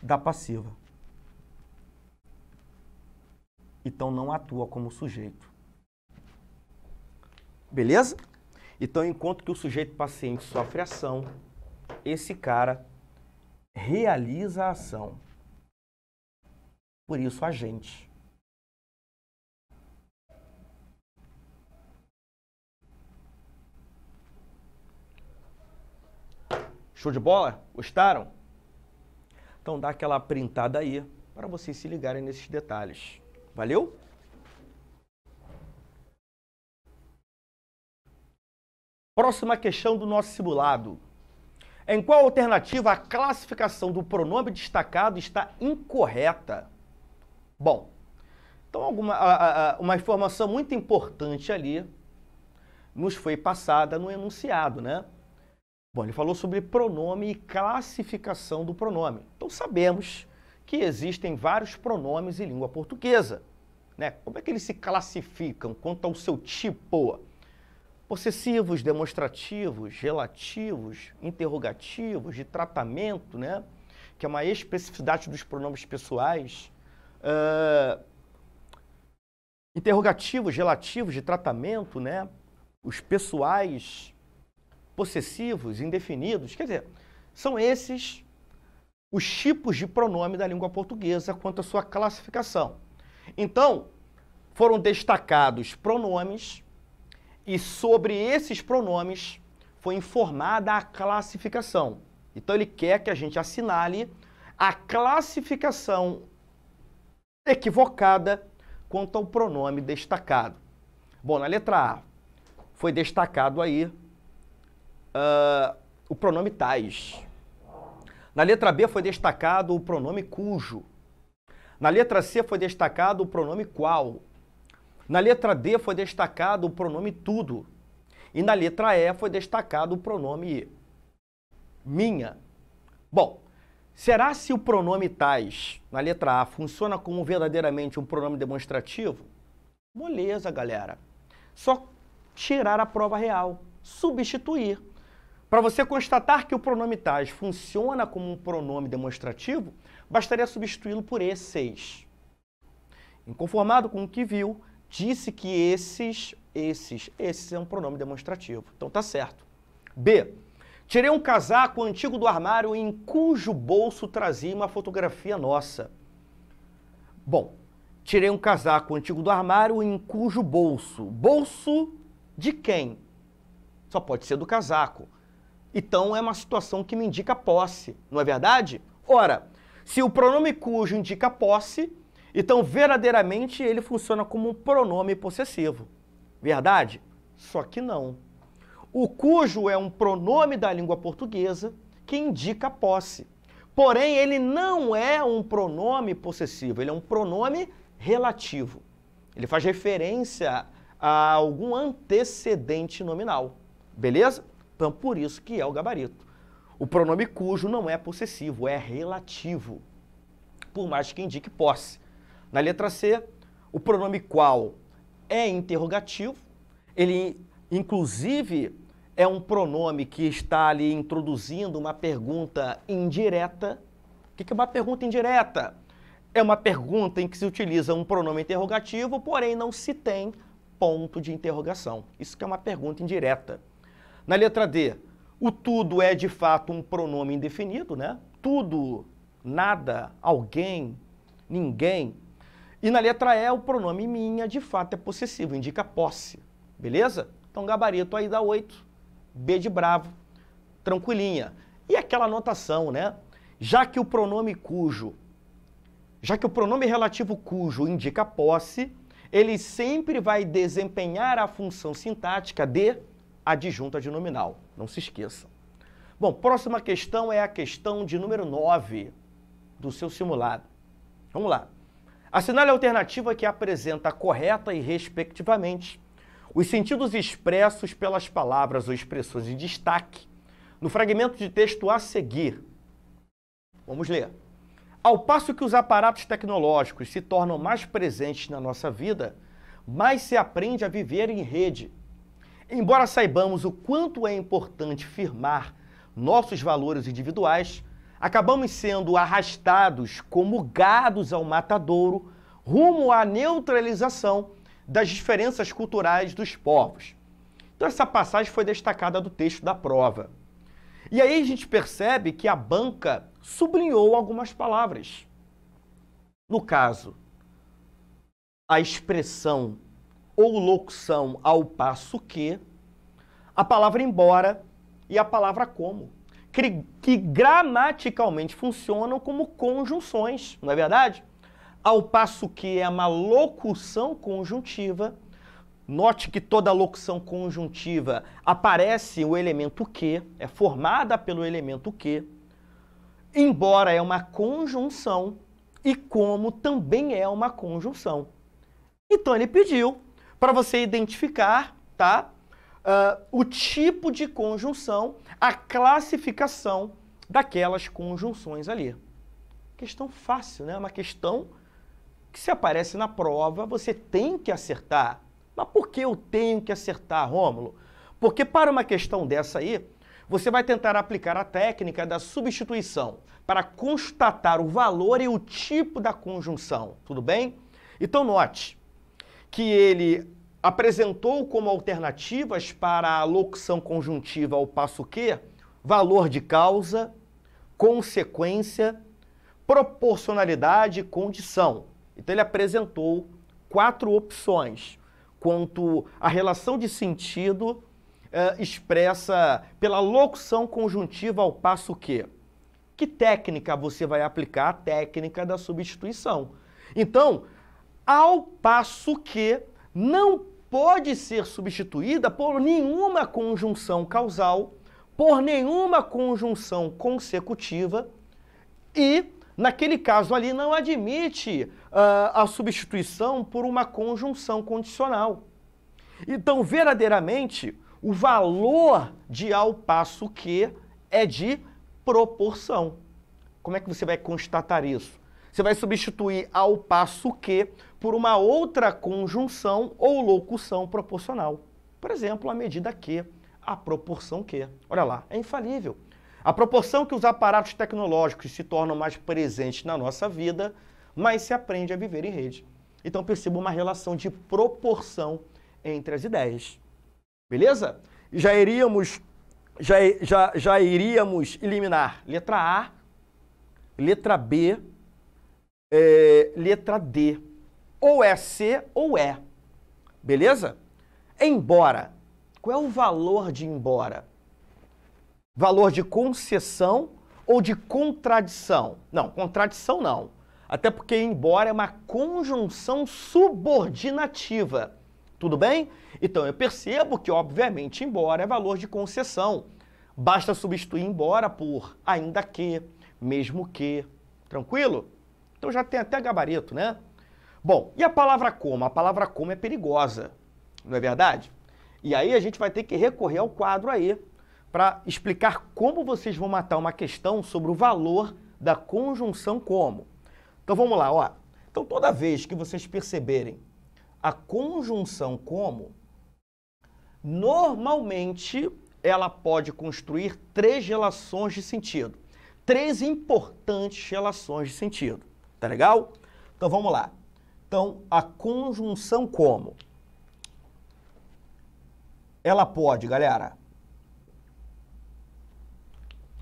da passiva então não atua como sujeito. Beleza? Então, enquanto que o sujeito paciente sofre ação, esse cara realiza a ação. Por isso, agente. Show de bola? Gostaram? Então dá aquela printada aí para vocês se ligarem nesses detalhes. Valeu? Próxima questão do nosso simulado. Em qual alternativa a classificação do pronome destacado está incorreta? Bom, então alguma, a, a, uma informação muito importante ali nos foi passada no enunciado, né? Bom, ele falou sobre pronome e classificação do pronome. Então sabemos que existem vários pronomes em língua portuguesa. Né? Como é que eles se classificam quanto ao seu tipo? Possessivos, demonstrativos, relativos, interrogativos, de tratamento, né? que é uma especificidade dos pronomes pessoais. Uh, interrogativos, relativos, de tratamento, né? os pessoais, possessivos, indefinidos. Quer dizer, são esses os tipos de pronome da língua portuguesa quanto à sua classificação. Então, foram destacados pronomes e sobre esses pronomes foi informada a classificação. Então ele quer que a gente assinale a classificação equivocada quanto ao pronome destacado. Bom, na letra A foi destacado aí uh, o pronome tais. Na letra B foi destacado o pronome cujo. Na letra C foi destacado o pronome qual. Na letra D foi destacado o pronome tudo. E na letra E foi destacado o pronome minha. Bom, será se o pronome tais, na letra A, funciona como verdadeiramente um pronome demonstrativo? Moleza, galera. Só tirar a prova real, substituir. Para você constatar que o pronome tais funciona como um pronome demonstrativo, bastaria substituí-lo por esses. Inconformado com o que viu, disse que esses, esses, esses é um pronome demonstrativo. Então tá certo. B. Tirei um casaco antigo do armário em cujo bolso trazia uma fotografia nossa. Bom, tirei um casaco antigo do armário em cujo bolso. Bolso de quem? Só pode ser do casaco. Então é uma situação que me indica posse, não é verdade? Ora, se o pronome cujo indica posse, então verdadeiramente ele funciona como um pronome possessivo. Verdade? Só que não. O cujo é um pronome da língua portuguesa que indica posse. Porém, ele não é um pronome possessivo, ele é um pronome relativo. Ele faz referência a algum antecedente nominal. Beleza? Então, por isso que é o gabarito. O pronome cujo não é possessivo, é relativo, por mais que indique posse. Na letra C, o pronome qual é interrogativo, ele inclusive é um pronome que está ali introduzindo uma pergunta indireta. O que é uma pergunta indireta? É uma pergunta em que se utiliza um pronome interrogativo, porém não se tem ponto de interrogação. Isso que é uma pergunta indireta. Na letra D, o tudo é de fato um pronome indefinido, né? Tudo, nada, alguém, ninguém. E na letra E, o pronome minha de fato é possessivo, indica posse. Beleza? Então, gabarito aí dá 8. B de bravo. Tranquilinha. E aquela anotação, né? Já que o pronome cujo, já que o pronome relativo cujo indica posse, ele sempre vai desempenhar a função sintática de adjunta de nominal. Não se esqueçam. Bom, próxima questão é a questão de número 9 do seu simulado. Vamos lá. Assinale a alternativa que apresenta correta e respectivamente os sentidos expressos pelas palavras ou expressões em destaque no fragmento de texto a seguir. Vamos ler. Ao passo que os aparatos tecnológicos se tornam mais presentes na nossa vida, mais se aprende a viver em rede Embora saibamos o quanto é importante firmar nossos valores individuais, acabamos sendo arrastados como gados ao matadouro rumo à neutralização das diferenças culturais dos povos. Então, essa passagem foi destacada do texto da prova. E aí a gente percebe que a banca sublinhou algumas palavras. No caso, a expressão ou locução ao passo que, a palavra embora e a palavra como, que, que gramaticalmente funcionam como conjunções, não é verdade? Ao passo que é uma locução conjuntiva. Note que toda locução conjuntiva aparece o elemento que, é formada pelo elemento que, embora é uma conjunção e como também é uma conjunção. Então ele pediu para você identificar, tá? Uh, o tipo de conjunção, a classificação daquelas conjunções ali. Questão fácil, né? É uma questão que se aparece na prova, você tem que acertar. Mas por que eu tenho que acertar, Rômulo? Porque para uma questão dessa aí, você vai tentar aplicar a técnica da substituição para constatar o valor e o tipo da conjunção, tudo bem? Então note que ele apresentou como alternativas para a locução conjuntiva ao passo que valor de causa, consequência, proporcionalidade e condição. Então ele apresentou quatro opções quanto à relação de sentido eh, expressa pela locução conjuntiva ao passo que. Que técnica você vai aplicar? A técnica da substituição. Então, ao passo que não pode ser substituída por nenhuma conjunção causal, por nenhuma conjunção consecutiva e, naquele caso ali, não admite uh, a substituição por uma conjunção condicional. Então, verdadeiramente, o valor de ao passo que é de proporção. Como é que você vai constatar isso? Você vai substituir ao passo que por uma outra conjunção ou locução proporcional. Por exemplo, a medida que, a proporção que. Olha lá, é infalível. A proporção que os aparatos tecnológicos se tornam mais presentes na nossa vida, mais se aprende a viver em rede. Então perceba uma relação de proporção entre as ideias. Beleza? Já iríamos já, já, já iríamos eliminar letra A, letra B, é, letra D ou é C ou é. Beleza? Embora. Qual é o valor de embora? Valor de concessão ou de contradição? Não, contradição não. Até porque embora é uma conjunção subordinativa. Tudo bem? Então eu percebo que, obviamente, embora é valor de concessão. Basta substituir embora por ainda que, mesmo que. Tranquilo? Então já tem até gabarito, né? Bom, e a palavra como? A palavra como é perigosa, não é verdade? E aí a gente vai ter que recorrer ao quadro aí para explicar como vocês vão matar uma questão sobre o valor da conjunção como. Então vamos lá, ó. Então toda vez que vocês perceberem a conjunção como, normalmente ela pode construir três relações de sentido. Três importantes relações de sentido. Tá legal? Então vamos lá. Então, a conjunção como? Ela pode, galera.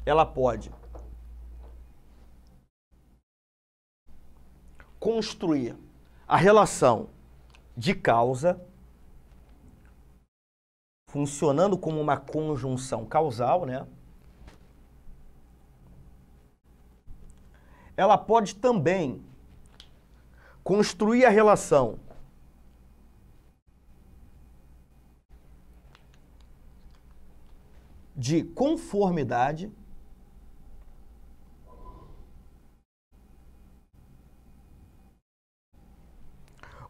Ela pode construir a relação de causa funcionando como uma conjunção causal, né? Ela pode também construir a relação de conformidade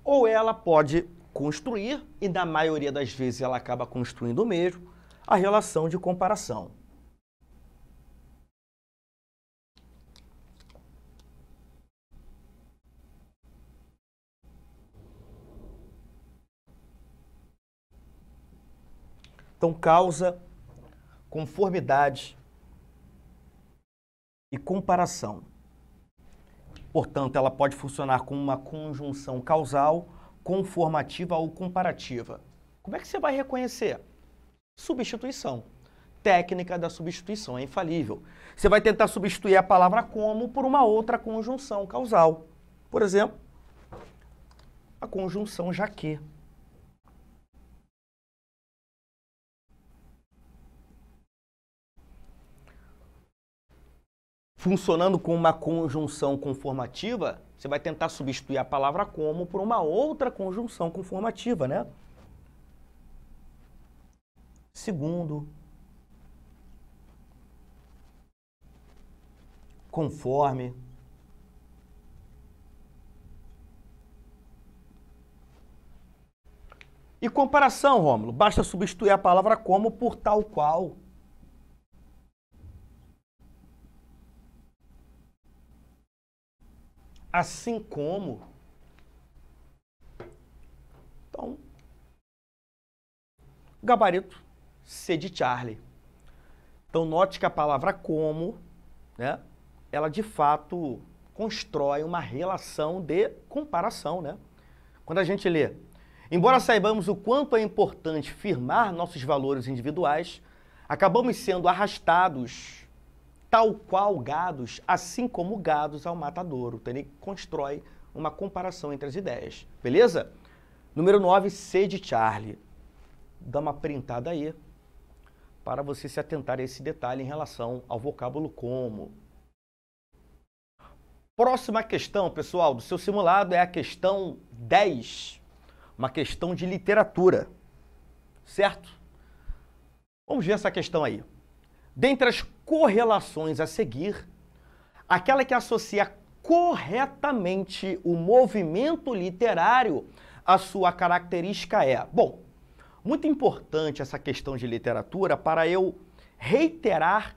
ou ela pode construir e na maioria das vezes ela acaba construindo mesmo a relação de comparação. Então, causa, conformidade e comparação. Portanto, ela pode funcionar como uma conjunção causal, conformativa ou comparativa. Como é que você vai reconhecer? Substituição. Técnica da substituição é infalível. Você vai tentar substituir a palavra como por uma outra conjunção causal. Por exemplo, a conjunção já que. funcionando com uma conjunção conformativa, você vai tentar substituir a palavra como por uma outra conjunção conformativa, né? Segundo, conforme, E comparação, Rômulo, basta substituir a palavra como por tal qual. assim como. Então, gabarito C de Charlie. Então, note que a palavra como, né, ela de fato constrói uma relação de comparação, né? Quando a gente lê, embora saibamos o quanto é importante firmar nossos valores individuais, acabamos sendo arrastados tal qual gados, assim como gados ao matadouro. Então ele constrói uma comparação entre as ideias, beleza? Número 9, C de Charlie. Dá uma printada aí para você se atentar a esse detalhe em relação ao vocábulo como. Próxima questão, pessoal, do seu simulado é a questão 10, uma questão de literatura, certo? Vamos ver essa questão aí. Dentre as correlações a seguir, aquela que associa corretamente o movimento literário à sua característica é. Bom, muito importante essa questão de literatura para eu reiterar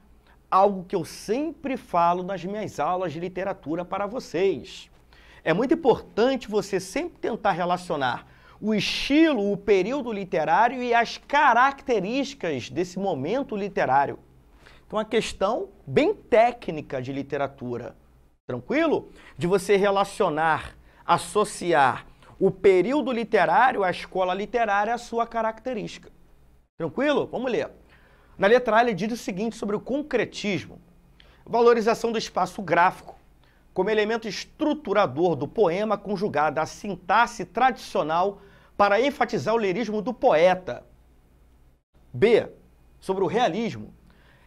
algo que eu sempre falo nas minhas aulas de literatura para vocês. É muito importante você sempre tentar relacionar o estilo, o período literário e as características desse momento literário. Então, uma questão bem técnica de literatura. Tranquilo? De você relacionar, associar o período literário, a escola literária, a sua característica. Tranquilo? Vamos ler. Na letra A, ele diz o seguinte sobre o concretismo: valorização do espaço gráfico como elemento estruturador do poema, conjugada à sintaxe tradicional para enfatizar o lirismo do poeta. B. Sobre o realismo,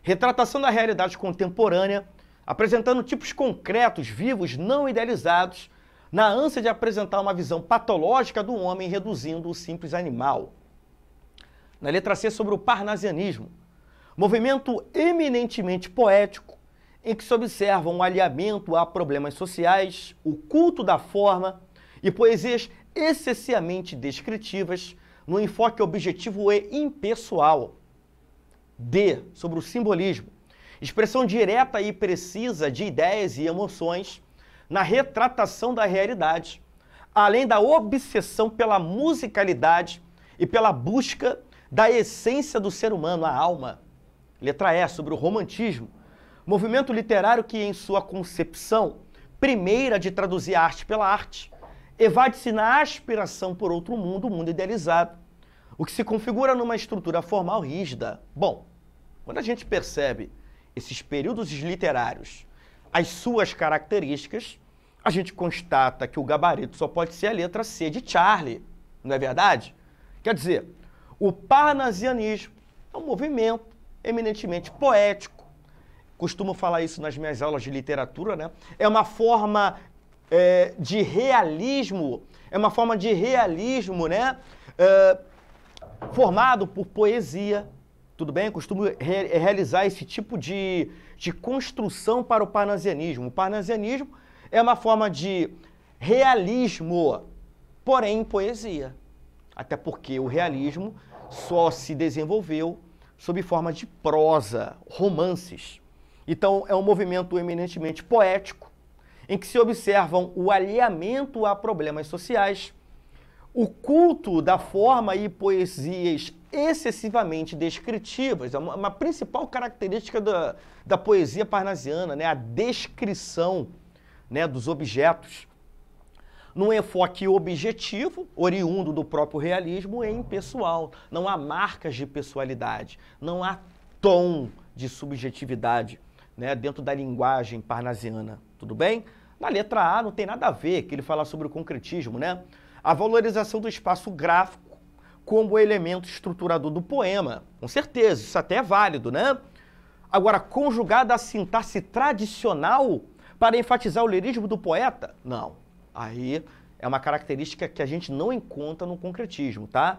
retratação da realidade contemporânea, apresentando tipos concretos, vivos, não idealizados, na ânsia de apresentar uma visão patológica do homem reduzindo o simples animal. Na letra C, sobre o parnasianismo, movimento eminentemente poético em que se observa um alinhamento a problemas sociais, o culto da forma e poesias excessivamente descritivas no enfoque objetivo e impessoal. D, sobre o simbolismo. Expressão direta e precisa de ideias e emoções na retratação da realidade, além da obsessão pela musicalidade e pela busca da essência do ser humano, a alma. Letra E, sobre o romantismo. Movimento literário que, em sua concepção, primeira de traduzir a arte pela arte, evade-se na aspiração por outro mundo, o mundo idealizado, o que se configura numa estrutura formal rígida. Bom, quando a gente percebe esses períodos literários, as suas características, a gente constata que o gabarito só pode ser a letra C de Charlie, não é verdade? Quer dizer, o parnasianismo é um movimento eminentemente poético. Costumo falar isso nas minhas aulas de literatura, né? É uma forma é, de realismo, é uma forma de realismo, né? É, formado por poesia, tudo bem? costumo re realizar esse tipo de, de construção para o parnasianismo. O parnasianismo é uma forma de realismo, porém poesia. Até porque o realismo só se desenvolveu sob forma de prosa, romances. Então, é um movimento eminentemente poético, em que se observam o alinhamento a problemas sociais, o culto da forma e poesias excessivamente descritivas, é uma, uma, principal característica da, da poesia parnasiana, né? a descrição né, dos objetos, num enfoque objetivo, oriundo do próprio realismo, é impessoal. Não há marcas de pessoalidade, não há tom de subjetividade né, dentro da linguagem parnasiana, tudo bem? Na letra A não tem nada a ver que ele fala sobre o concretismo, né? a valorização do espaço gráfico como elemento estruturador do poema. Com certeza, isso até é válido, né? Agora, conjugada à sintaxe tradicional para enfatizar o lirismo do poeta? Não. Aí é uma característica que a gente não encontra no concretismo, tá?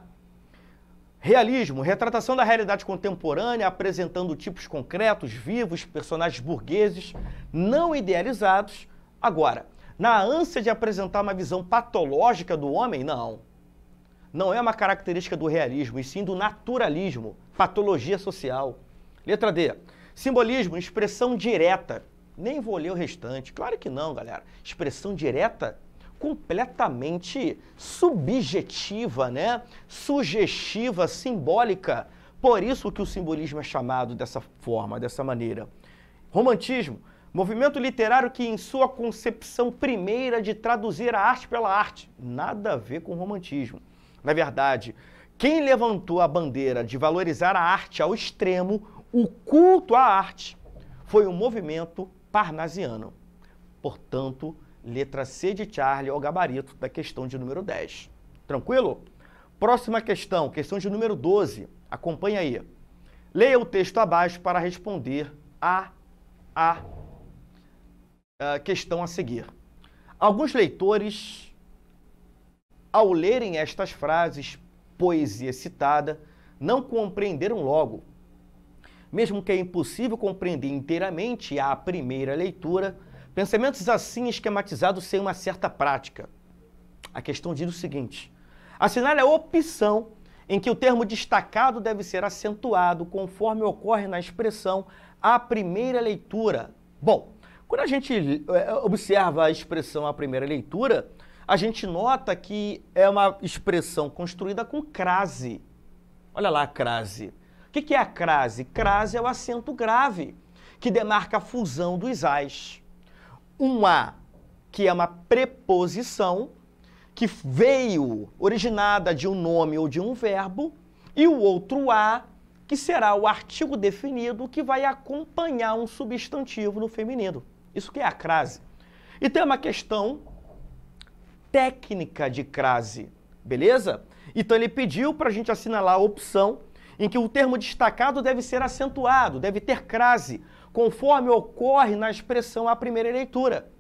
Realismo, retratação da realidade contemporânea, apresentando tipos concretos, vivos, personagens burgueses, não idealizados. Agora, na ânsia de apresentar uma visão patológica do homem, não. Não é uma característica do realismo, e sim do naturalismo, patologia social. Letra D. Simbolismo, expressão direta. Nem vou ler o restante. Claro que não, galera. Expressão direta completamente subjetiva, né? Sugestiva, simbólica. Por isso que o simbolismo é chamado dessa forma, dessa maneira. Romantismo, Movimento literário que, em sua concepção primeira de traduzir a arte pela arte, nada a ver com romantismo. Na verdade, quem levantou a bandeira de valorizar a arte ao extremo, o culto à arte, foi o movimento parnasiano. Portanto, letra C de Charlie ao o gabarito da questão de número 10. Tranquilo? Próxima questão, questão de número 12. Acompanha aí. Leia o texto abaixo para responder a a ah, questão a seguir. Alguns leitores, ao lerem estas frases, poesia citada, não compreenderam logo. Mesmo que é impossível compreender inteiramente a primeira leitura, pensamentos assim esquematizados sem uma certa prática. A questão diz o seguinte: assinale a opção em que o termo destacado deve ser acentuado conforme ocorre na expressão a primeira leitura. Bom, quando a gente é, observa a expressão à primeira leitura, a gente nota que é uma expressão construída com crase. Olha lá a crase. O que é a crase? Crase é o acento grave, que demarca a fusão dos a's. Um A, que é uma preposição, que veio originada de um nome ou de um verbo, e o outro A, que será o artigo definido que vai acompanhar um substantivo no feminino. Isso que é a crase. E tem uma questão técnica de crase, beleza? Então ele pediu para a gente assinalar a opção em que o termo destacado deve ser acentuado, deve ter crase, conforme ocorre na expressão à primeira leitura.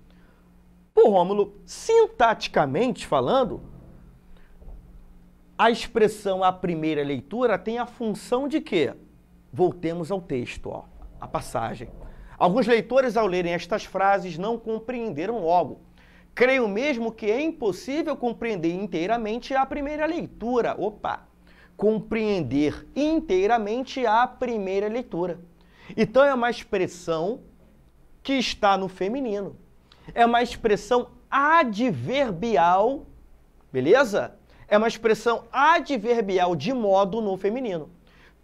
Por Rômulo, sintaticamente falando, a expressão à primeira leitura tem a função de quê? Voltemos ao texto, ó, a passagem. Alguns leitores, ao lerem estas frases, não compreenderam logo. Creio mesmo que é impossível compreender inteiramente a primeira leitura. Opa! Compreender inteiramente a primeira leitura. Então é uma expressão que está no feminino. É uma expressão adverbial, beleza? É uma expressão adverbial de modo no feminino.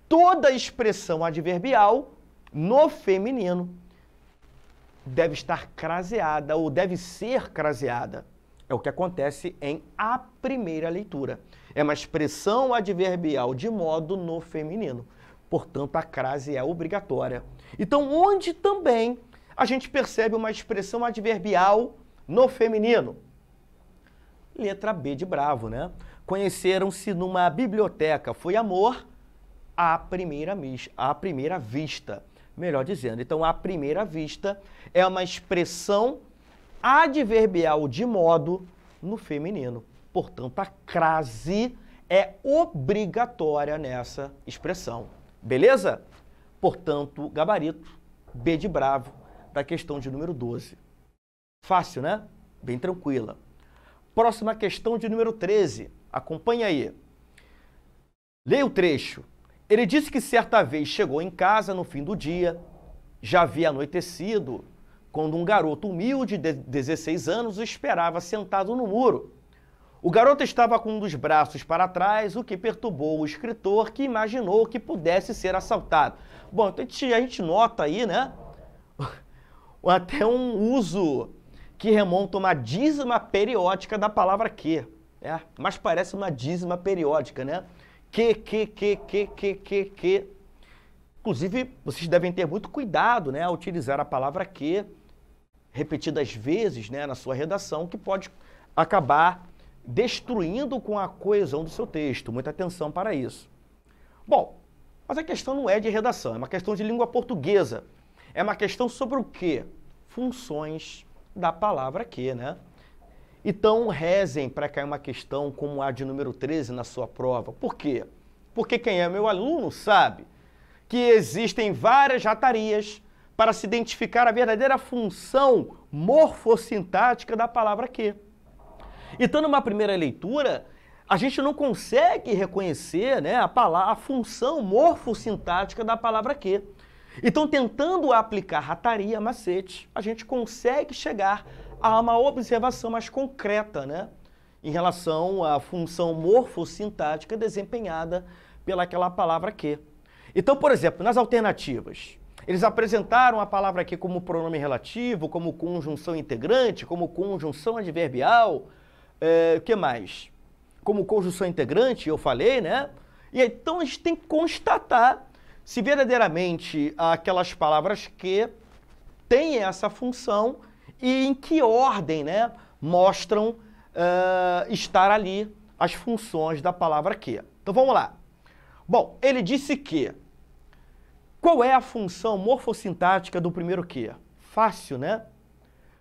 Toda expressão adverbial no feminino deve estar craseada ou deve ser craseada. É o que acontece em a primeira leitura. É uma expressão adverbial de modo no feminino. Portanto, a crase é obrigatória. Então, onde também a gente percebe uma expressão adverbial no feminino? Letra B de bravo, né? Conheceram-se numa biblioteca. Foi amor à primeira, à primeira vista melhor dizendo. Então, à primeira vista, é uma expressão adverbial de modo no feminino. Portanto, a crase é obrigatória nessa expressão. Beleza? Portanto, gabarito B de bravo da questão de número 12. Fácil, né? Bem tranquila. Próxima questão de número 13. Acompanha aí. Leia o trecho. Ele disse que certa vez chegou em casa no fim do dia, já havia anoitecido, quando um garoto humilde de 16 anos o esperava sentado no muro. O garoto estava com um dos braços para trás, o que perturbou o escritor, que imaginou que pudesse ser assaltado. Bom, então a gente nota aí, né? Até um uso que remonta a uma dízima periódica da palavra que. É, mas parece uma dízima periódica, né? que, que, que, que, que, que, que. Inclusive, vocês devem ter muito cuidado né, ao utilizar a palavra que repetidas vezes né, na sua redação, que pode acabar destruindo com a coesão do seu texto. Muita atenção para isso. Bom, mas a questão não é de redação, é uma questão de língua portuguesa. É uma questão sobre o que? Funções da palavra que, né? Então, rezem para cair uma questão como a de número 13 na sua prova. Por quê? Porque quem é meu aluno sabe que existem várias ratarias para se identificar a verdadeira função morfossintática da palavra que. Então, numa primeira leitura, a gente não consegue reconhecer né, a, palavra, a função morfossintática da palavra que. Então, tentando aplicar rataria, macete, a gente consegue chegar há uma observação mais concreta né, em relação à função morfossintática desempenhada pelaquela palavra que. Então, por exemplo, nas alternativas, eles apresentaram a palavra que como pronome relativo, como conjunção integrante, como conjunção adverbial, é, eh, o que mais? Como conjunção integrante, eu falei, né? E então a gente tem que constatar se verdadeiramente aquelas palavras que têm essa função e em que ordem né, mostram uh, estar ali as funções da palavra que. Então vamos lá. Bom, ele disse que. Qual é a função morfossintática do primeiro que? Fácil, né?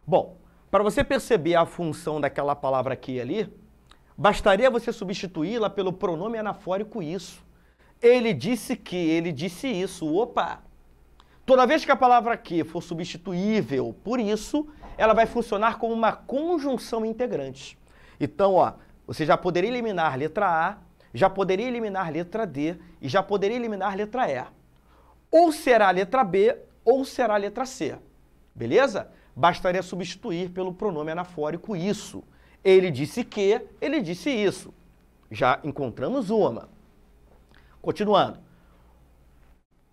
Bom, para você perceber a função daquela palavra que ali, bastaria você substituí-la pelo pronome anafórico isso. Ele disse que, ele disse isso, opa. Toda vez que a palavra que for substituível por isso, ela vai funcionar como uma conjunção integrante. Então, ó, você já poderia eliminar a letra A, já poderia eliminar a letra D e já poderia eliminar a letra E. Ou será a letra B ou será a letra C. Beleza? Bastaria substituir pelo pronome anafórico isso. Ele disse que, ele disse isso. Já encontramos uma. Continuando.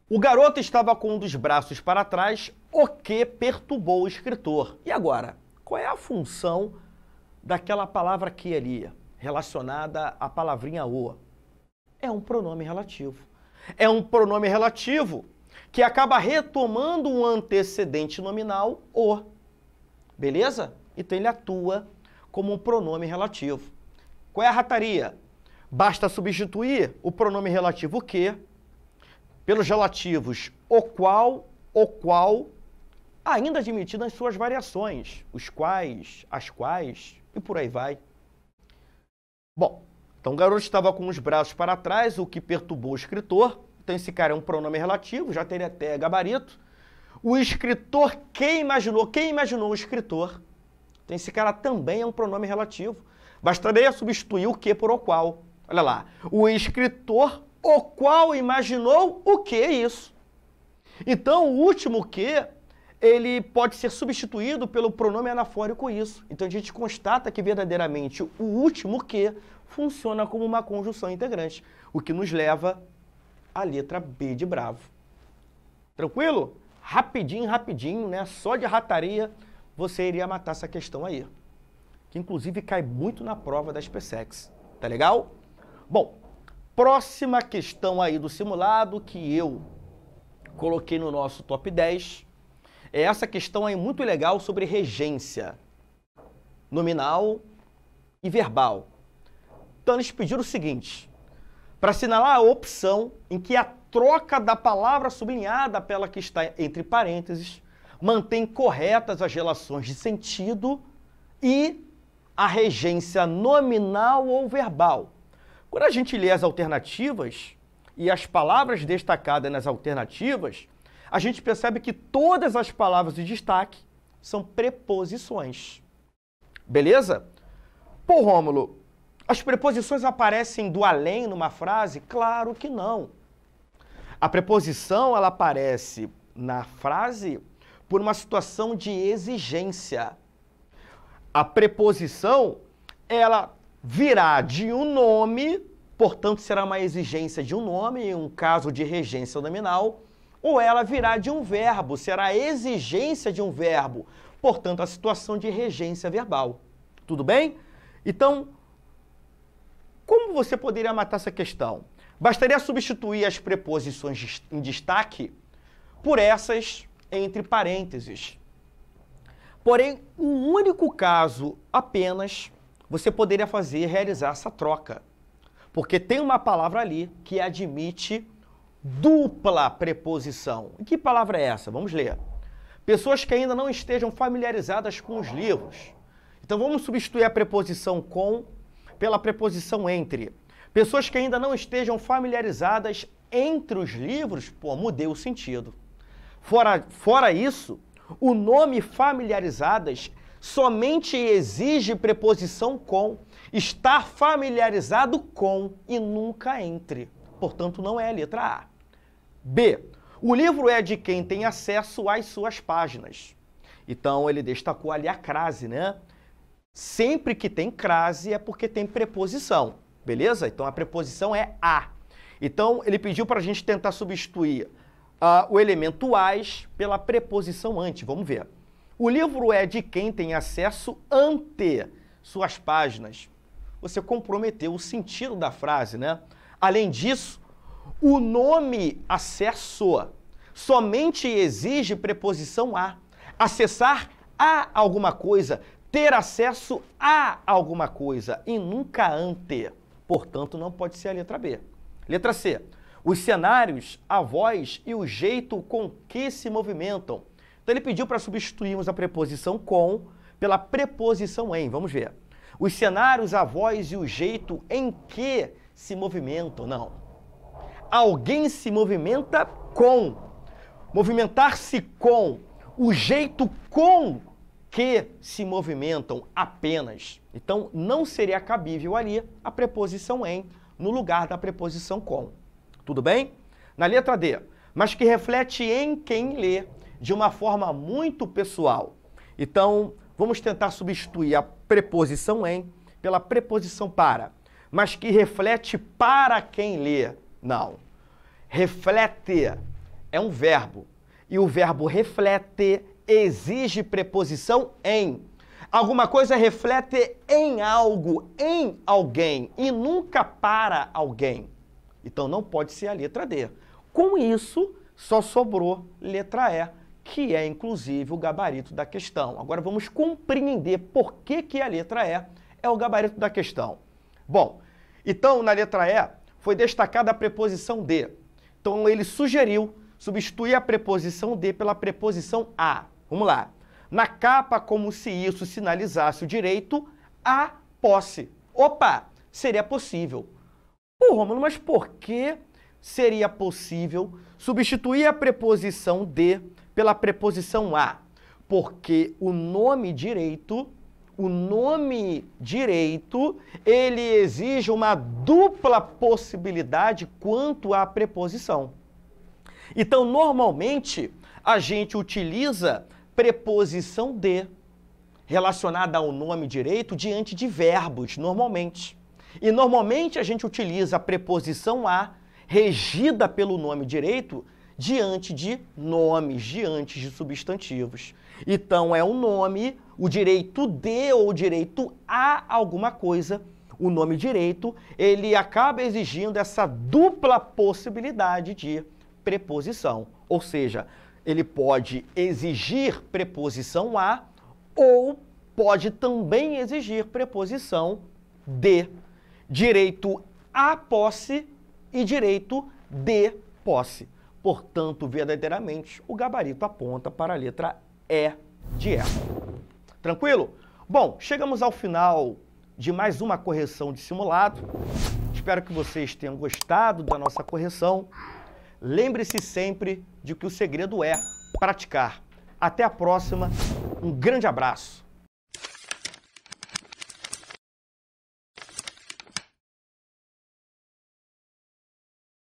O garoto estava com um dos braços para trás, o que perturbou o escritor. E agora, qual é a função daquela palavra que ali, relacionada à palavrinha o? É um pronome relativo. É um pronome relativo que acaba retomando um antecedente nominal o. Beleza? Então ele atua como um pronome relativo. Qual é a rataria? Basta substituir o pronome relativo que pelos relativos o qual, o qual ainda admitidas suas variações, os quais, as quais e por aí vai. Bom, então o garoto estava com os braços para trás, o que perturbou o escritor. Então esse cara é um pronome relativo, já teria até gabarito. O escritor, quem imaginou? Quem imaginou o escritor? Então esse cara também é um pronome relativo. Bastaria substituir o que por o qual. Olha lá, o escritor, o qual imaginou o que é isso. Então o último que ele pode ser substituído pelo pronome anafórico isso. Então a gente constata que verdadeiramente o último que funciona como uma conjunção integrante, o que nos leva à letra B de bravo. Tranquilo? Rapidinho, rapidinho, né? Só de rataria você iria matar essa questão aí. Que inclusive cai muito na prova da SpaceX. Tá legal? Bom, próxima questão aí do simulado que eu coloquei no nosso top 10 é essa questão aí muito legal sobre regência nominal e verbal. Então eles pediram o seguinte: para assinalar a opção em que a troca da palavra sublinhada pela que está entre parênteses mantém corretas as relações de sentido e a regência nominal ou verbal. Quando a gente lê as alternativas e as palavras destacadas nas alternativas, a gente percebe que todas as palavras de destaque são preposições. Beleza? Pô, Rômulo, as preposições aparecem do além numa frase? Claro que não. A preposição ela aparece na frase por uma situação de exigência. A preposição ela virá de um nome, portanto será uma exigência de um nome, em um caso de regência nominal, ou ela virá de um verbo, será a exigência de um verbo, portanto, a situação de regência verbal. Tudo bem? Então, como você poderia matar essa questão? Bastaria substituir as preposições em destaque por essas entre parênteses. Porém, um único caso apenas você poderia fazer realizar essa troca. Porque tem uma palavra ali que admite dupla preposição. E que palavra é essa? Vamos ler. Pessoas que ainda não estejam familiarizadas com os livros. Então vamos substituir a preposição com pela preposição entre. Pessoas que ainda não estejam familiarizadas entre os livros, pô, mudei o sentido. Fora, fora isso, o nome familiarizadas somente exige preposição com. Estar familiarizado com e nunca entre portanto não é a letra A. B. O livro é de quem tem acesso às suas páginas. Então ele destacou ali a crase, né? Sempre que tem crase é porque tem preposição, beleza? Então a preposição é a. Então ele pediu para a gente tentar substituir uh, o elemento as pela preposição ante. Vamos ver. O livro é de quem tem acesso ante suas páginas. Você comprometeu o sentido da frase, né? Além disso, o nome acesso somente exige preposição a. Acessar a alguma coisa, ter acesso a alguma coisa e nunca ante. Portanto, não pode ser a letra B. Letra C. Os cenários, a voz e o jeito com que se movimentam. Então ele pediu para substituirmos a preposição com pela preposição em. Vamos ver. Os cenários, a voz e o jeito em que se movimentam, não. Alguém se movimenta com. Movimentar-se com. O jeito com que se movimentam apenas. Então, não seria cabível ali a preposição em no lugar da preposição com. Tudo bem? Na letra D, mas que reflete em quem lê de uma forma muito pessoal. Então, vamos tentar substituir a preposição em pela preposição para mas que reflete para quem lê. Não. Reflete é um verbo. E o verbo reflete exige preposição em. Alguma coisa reflete em algo, em alguém, e nunca para alguém. Então não pode ser a letra D. Com isso, só sobrou letra E, que é inclusive o gabarito da questão. Agora vamos compreender por que, que a letra E é o gabarito da questão. Bom, então na letra E foi destacada a preposição de. Então ele sugeriu substituir a preposição de pela preposição a. Vamos lá. Na capa, como se isso sinalizasse o direito à posse. Opa, seria possível. Pô, Romano, mas por que seria possível substituir a preposição de pela preposição a? Porque o nome direito o nome direito, ele exige uma dupla possibilidade quanto à preposição. Então, normalmente, a gente utiliza preposição de relacionada ao nome direito diante de verbos, normalmente. E normalmente a gente utiliza a preposição a regida pelo nome direito diante de nomes, diante de substantivos. Então é um nome, o direito de ou o direito a alguma coisa, o nome direito, ele acaba exigindo essa dupla possibilidade de preposição. Ou seja, ele pode exigir preposição a ou pode também exigir preposição de. Direito a posse e direito de posse. Portanto, verdadeiramente, o gabarito aponta para a letra é de erro. Tranquilo? Bom, chegamos ao final de mais uma correção de simulado. Espero que vocês tenham gostado da nossa correção. Lembre-se sempre de que o segredo é praticar. Até a próxima. Um grande abraço.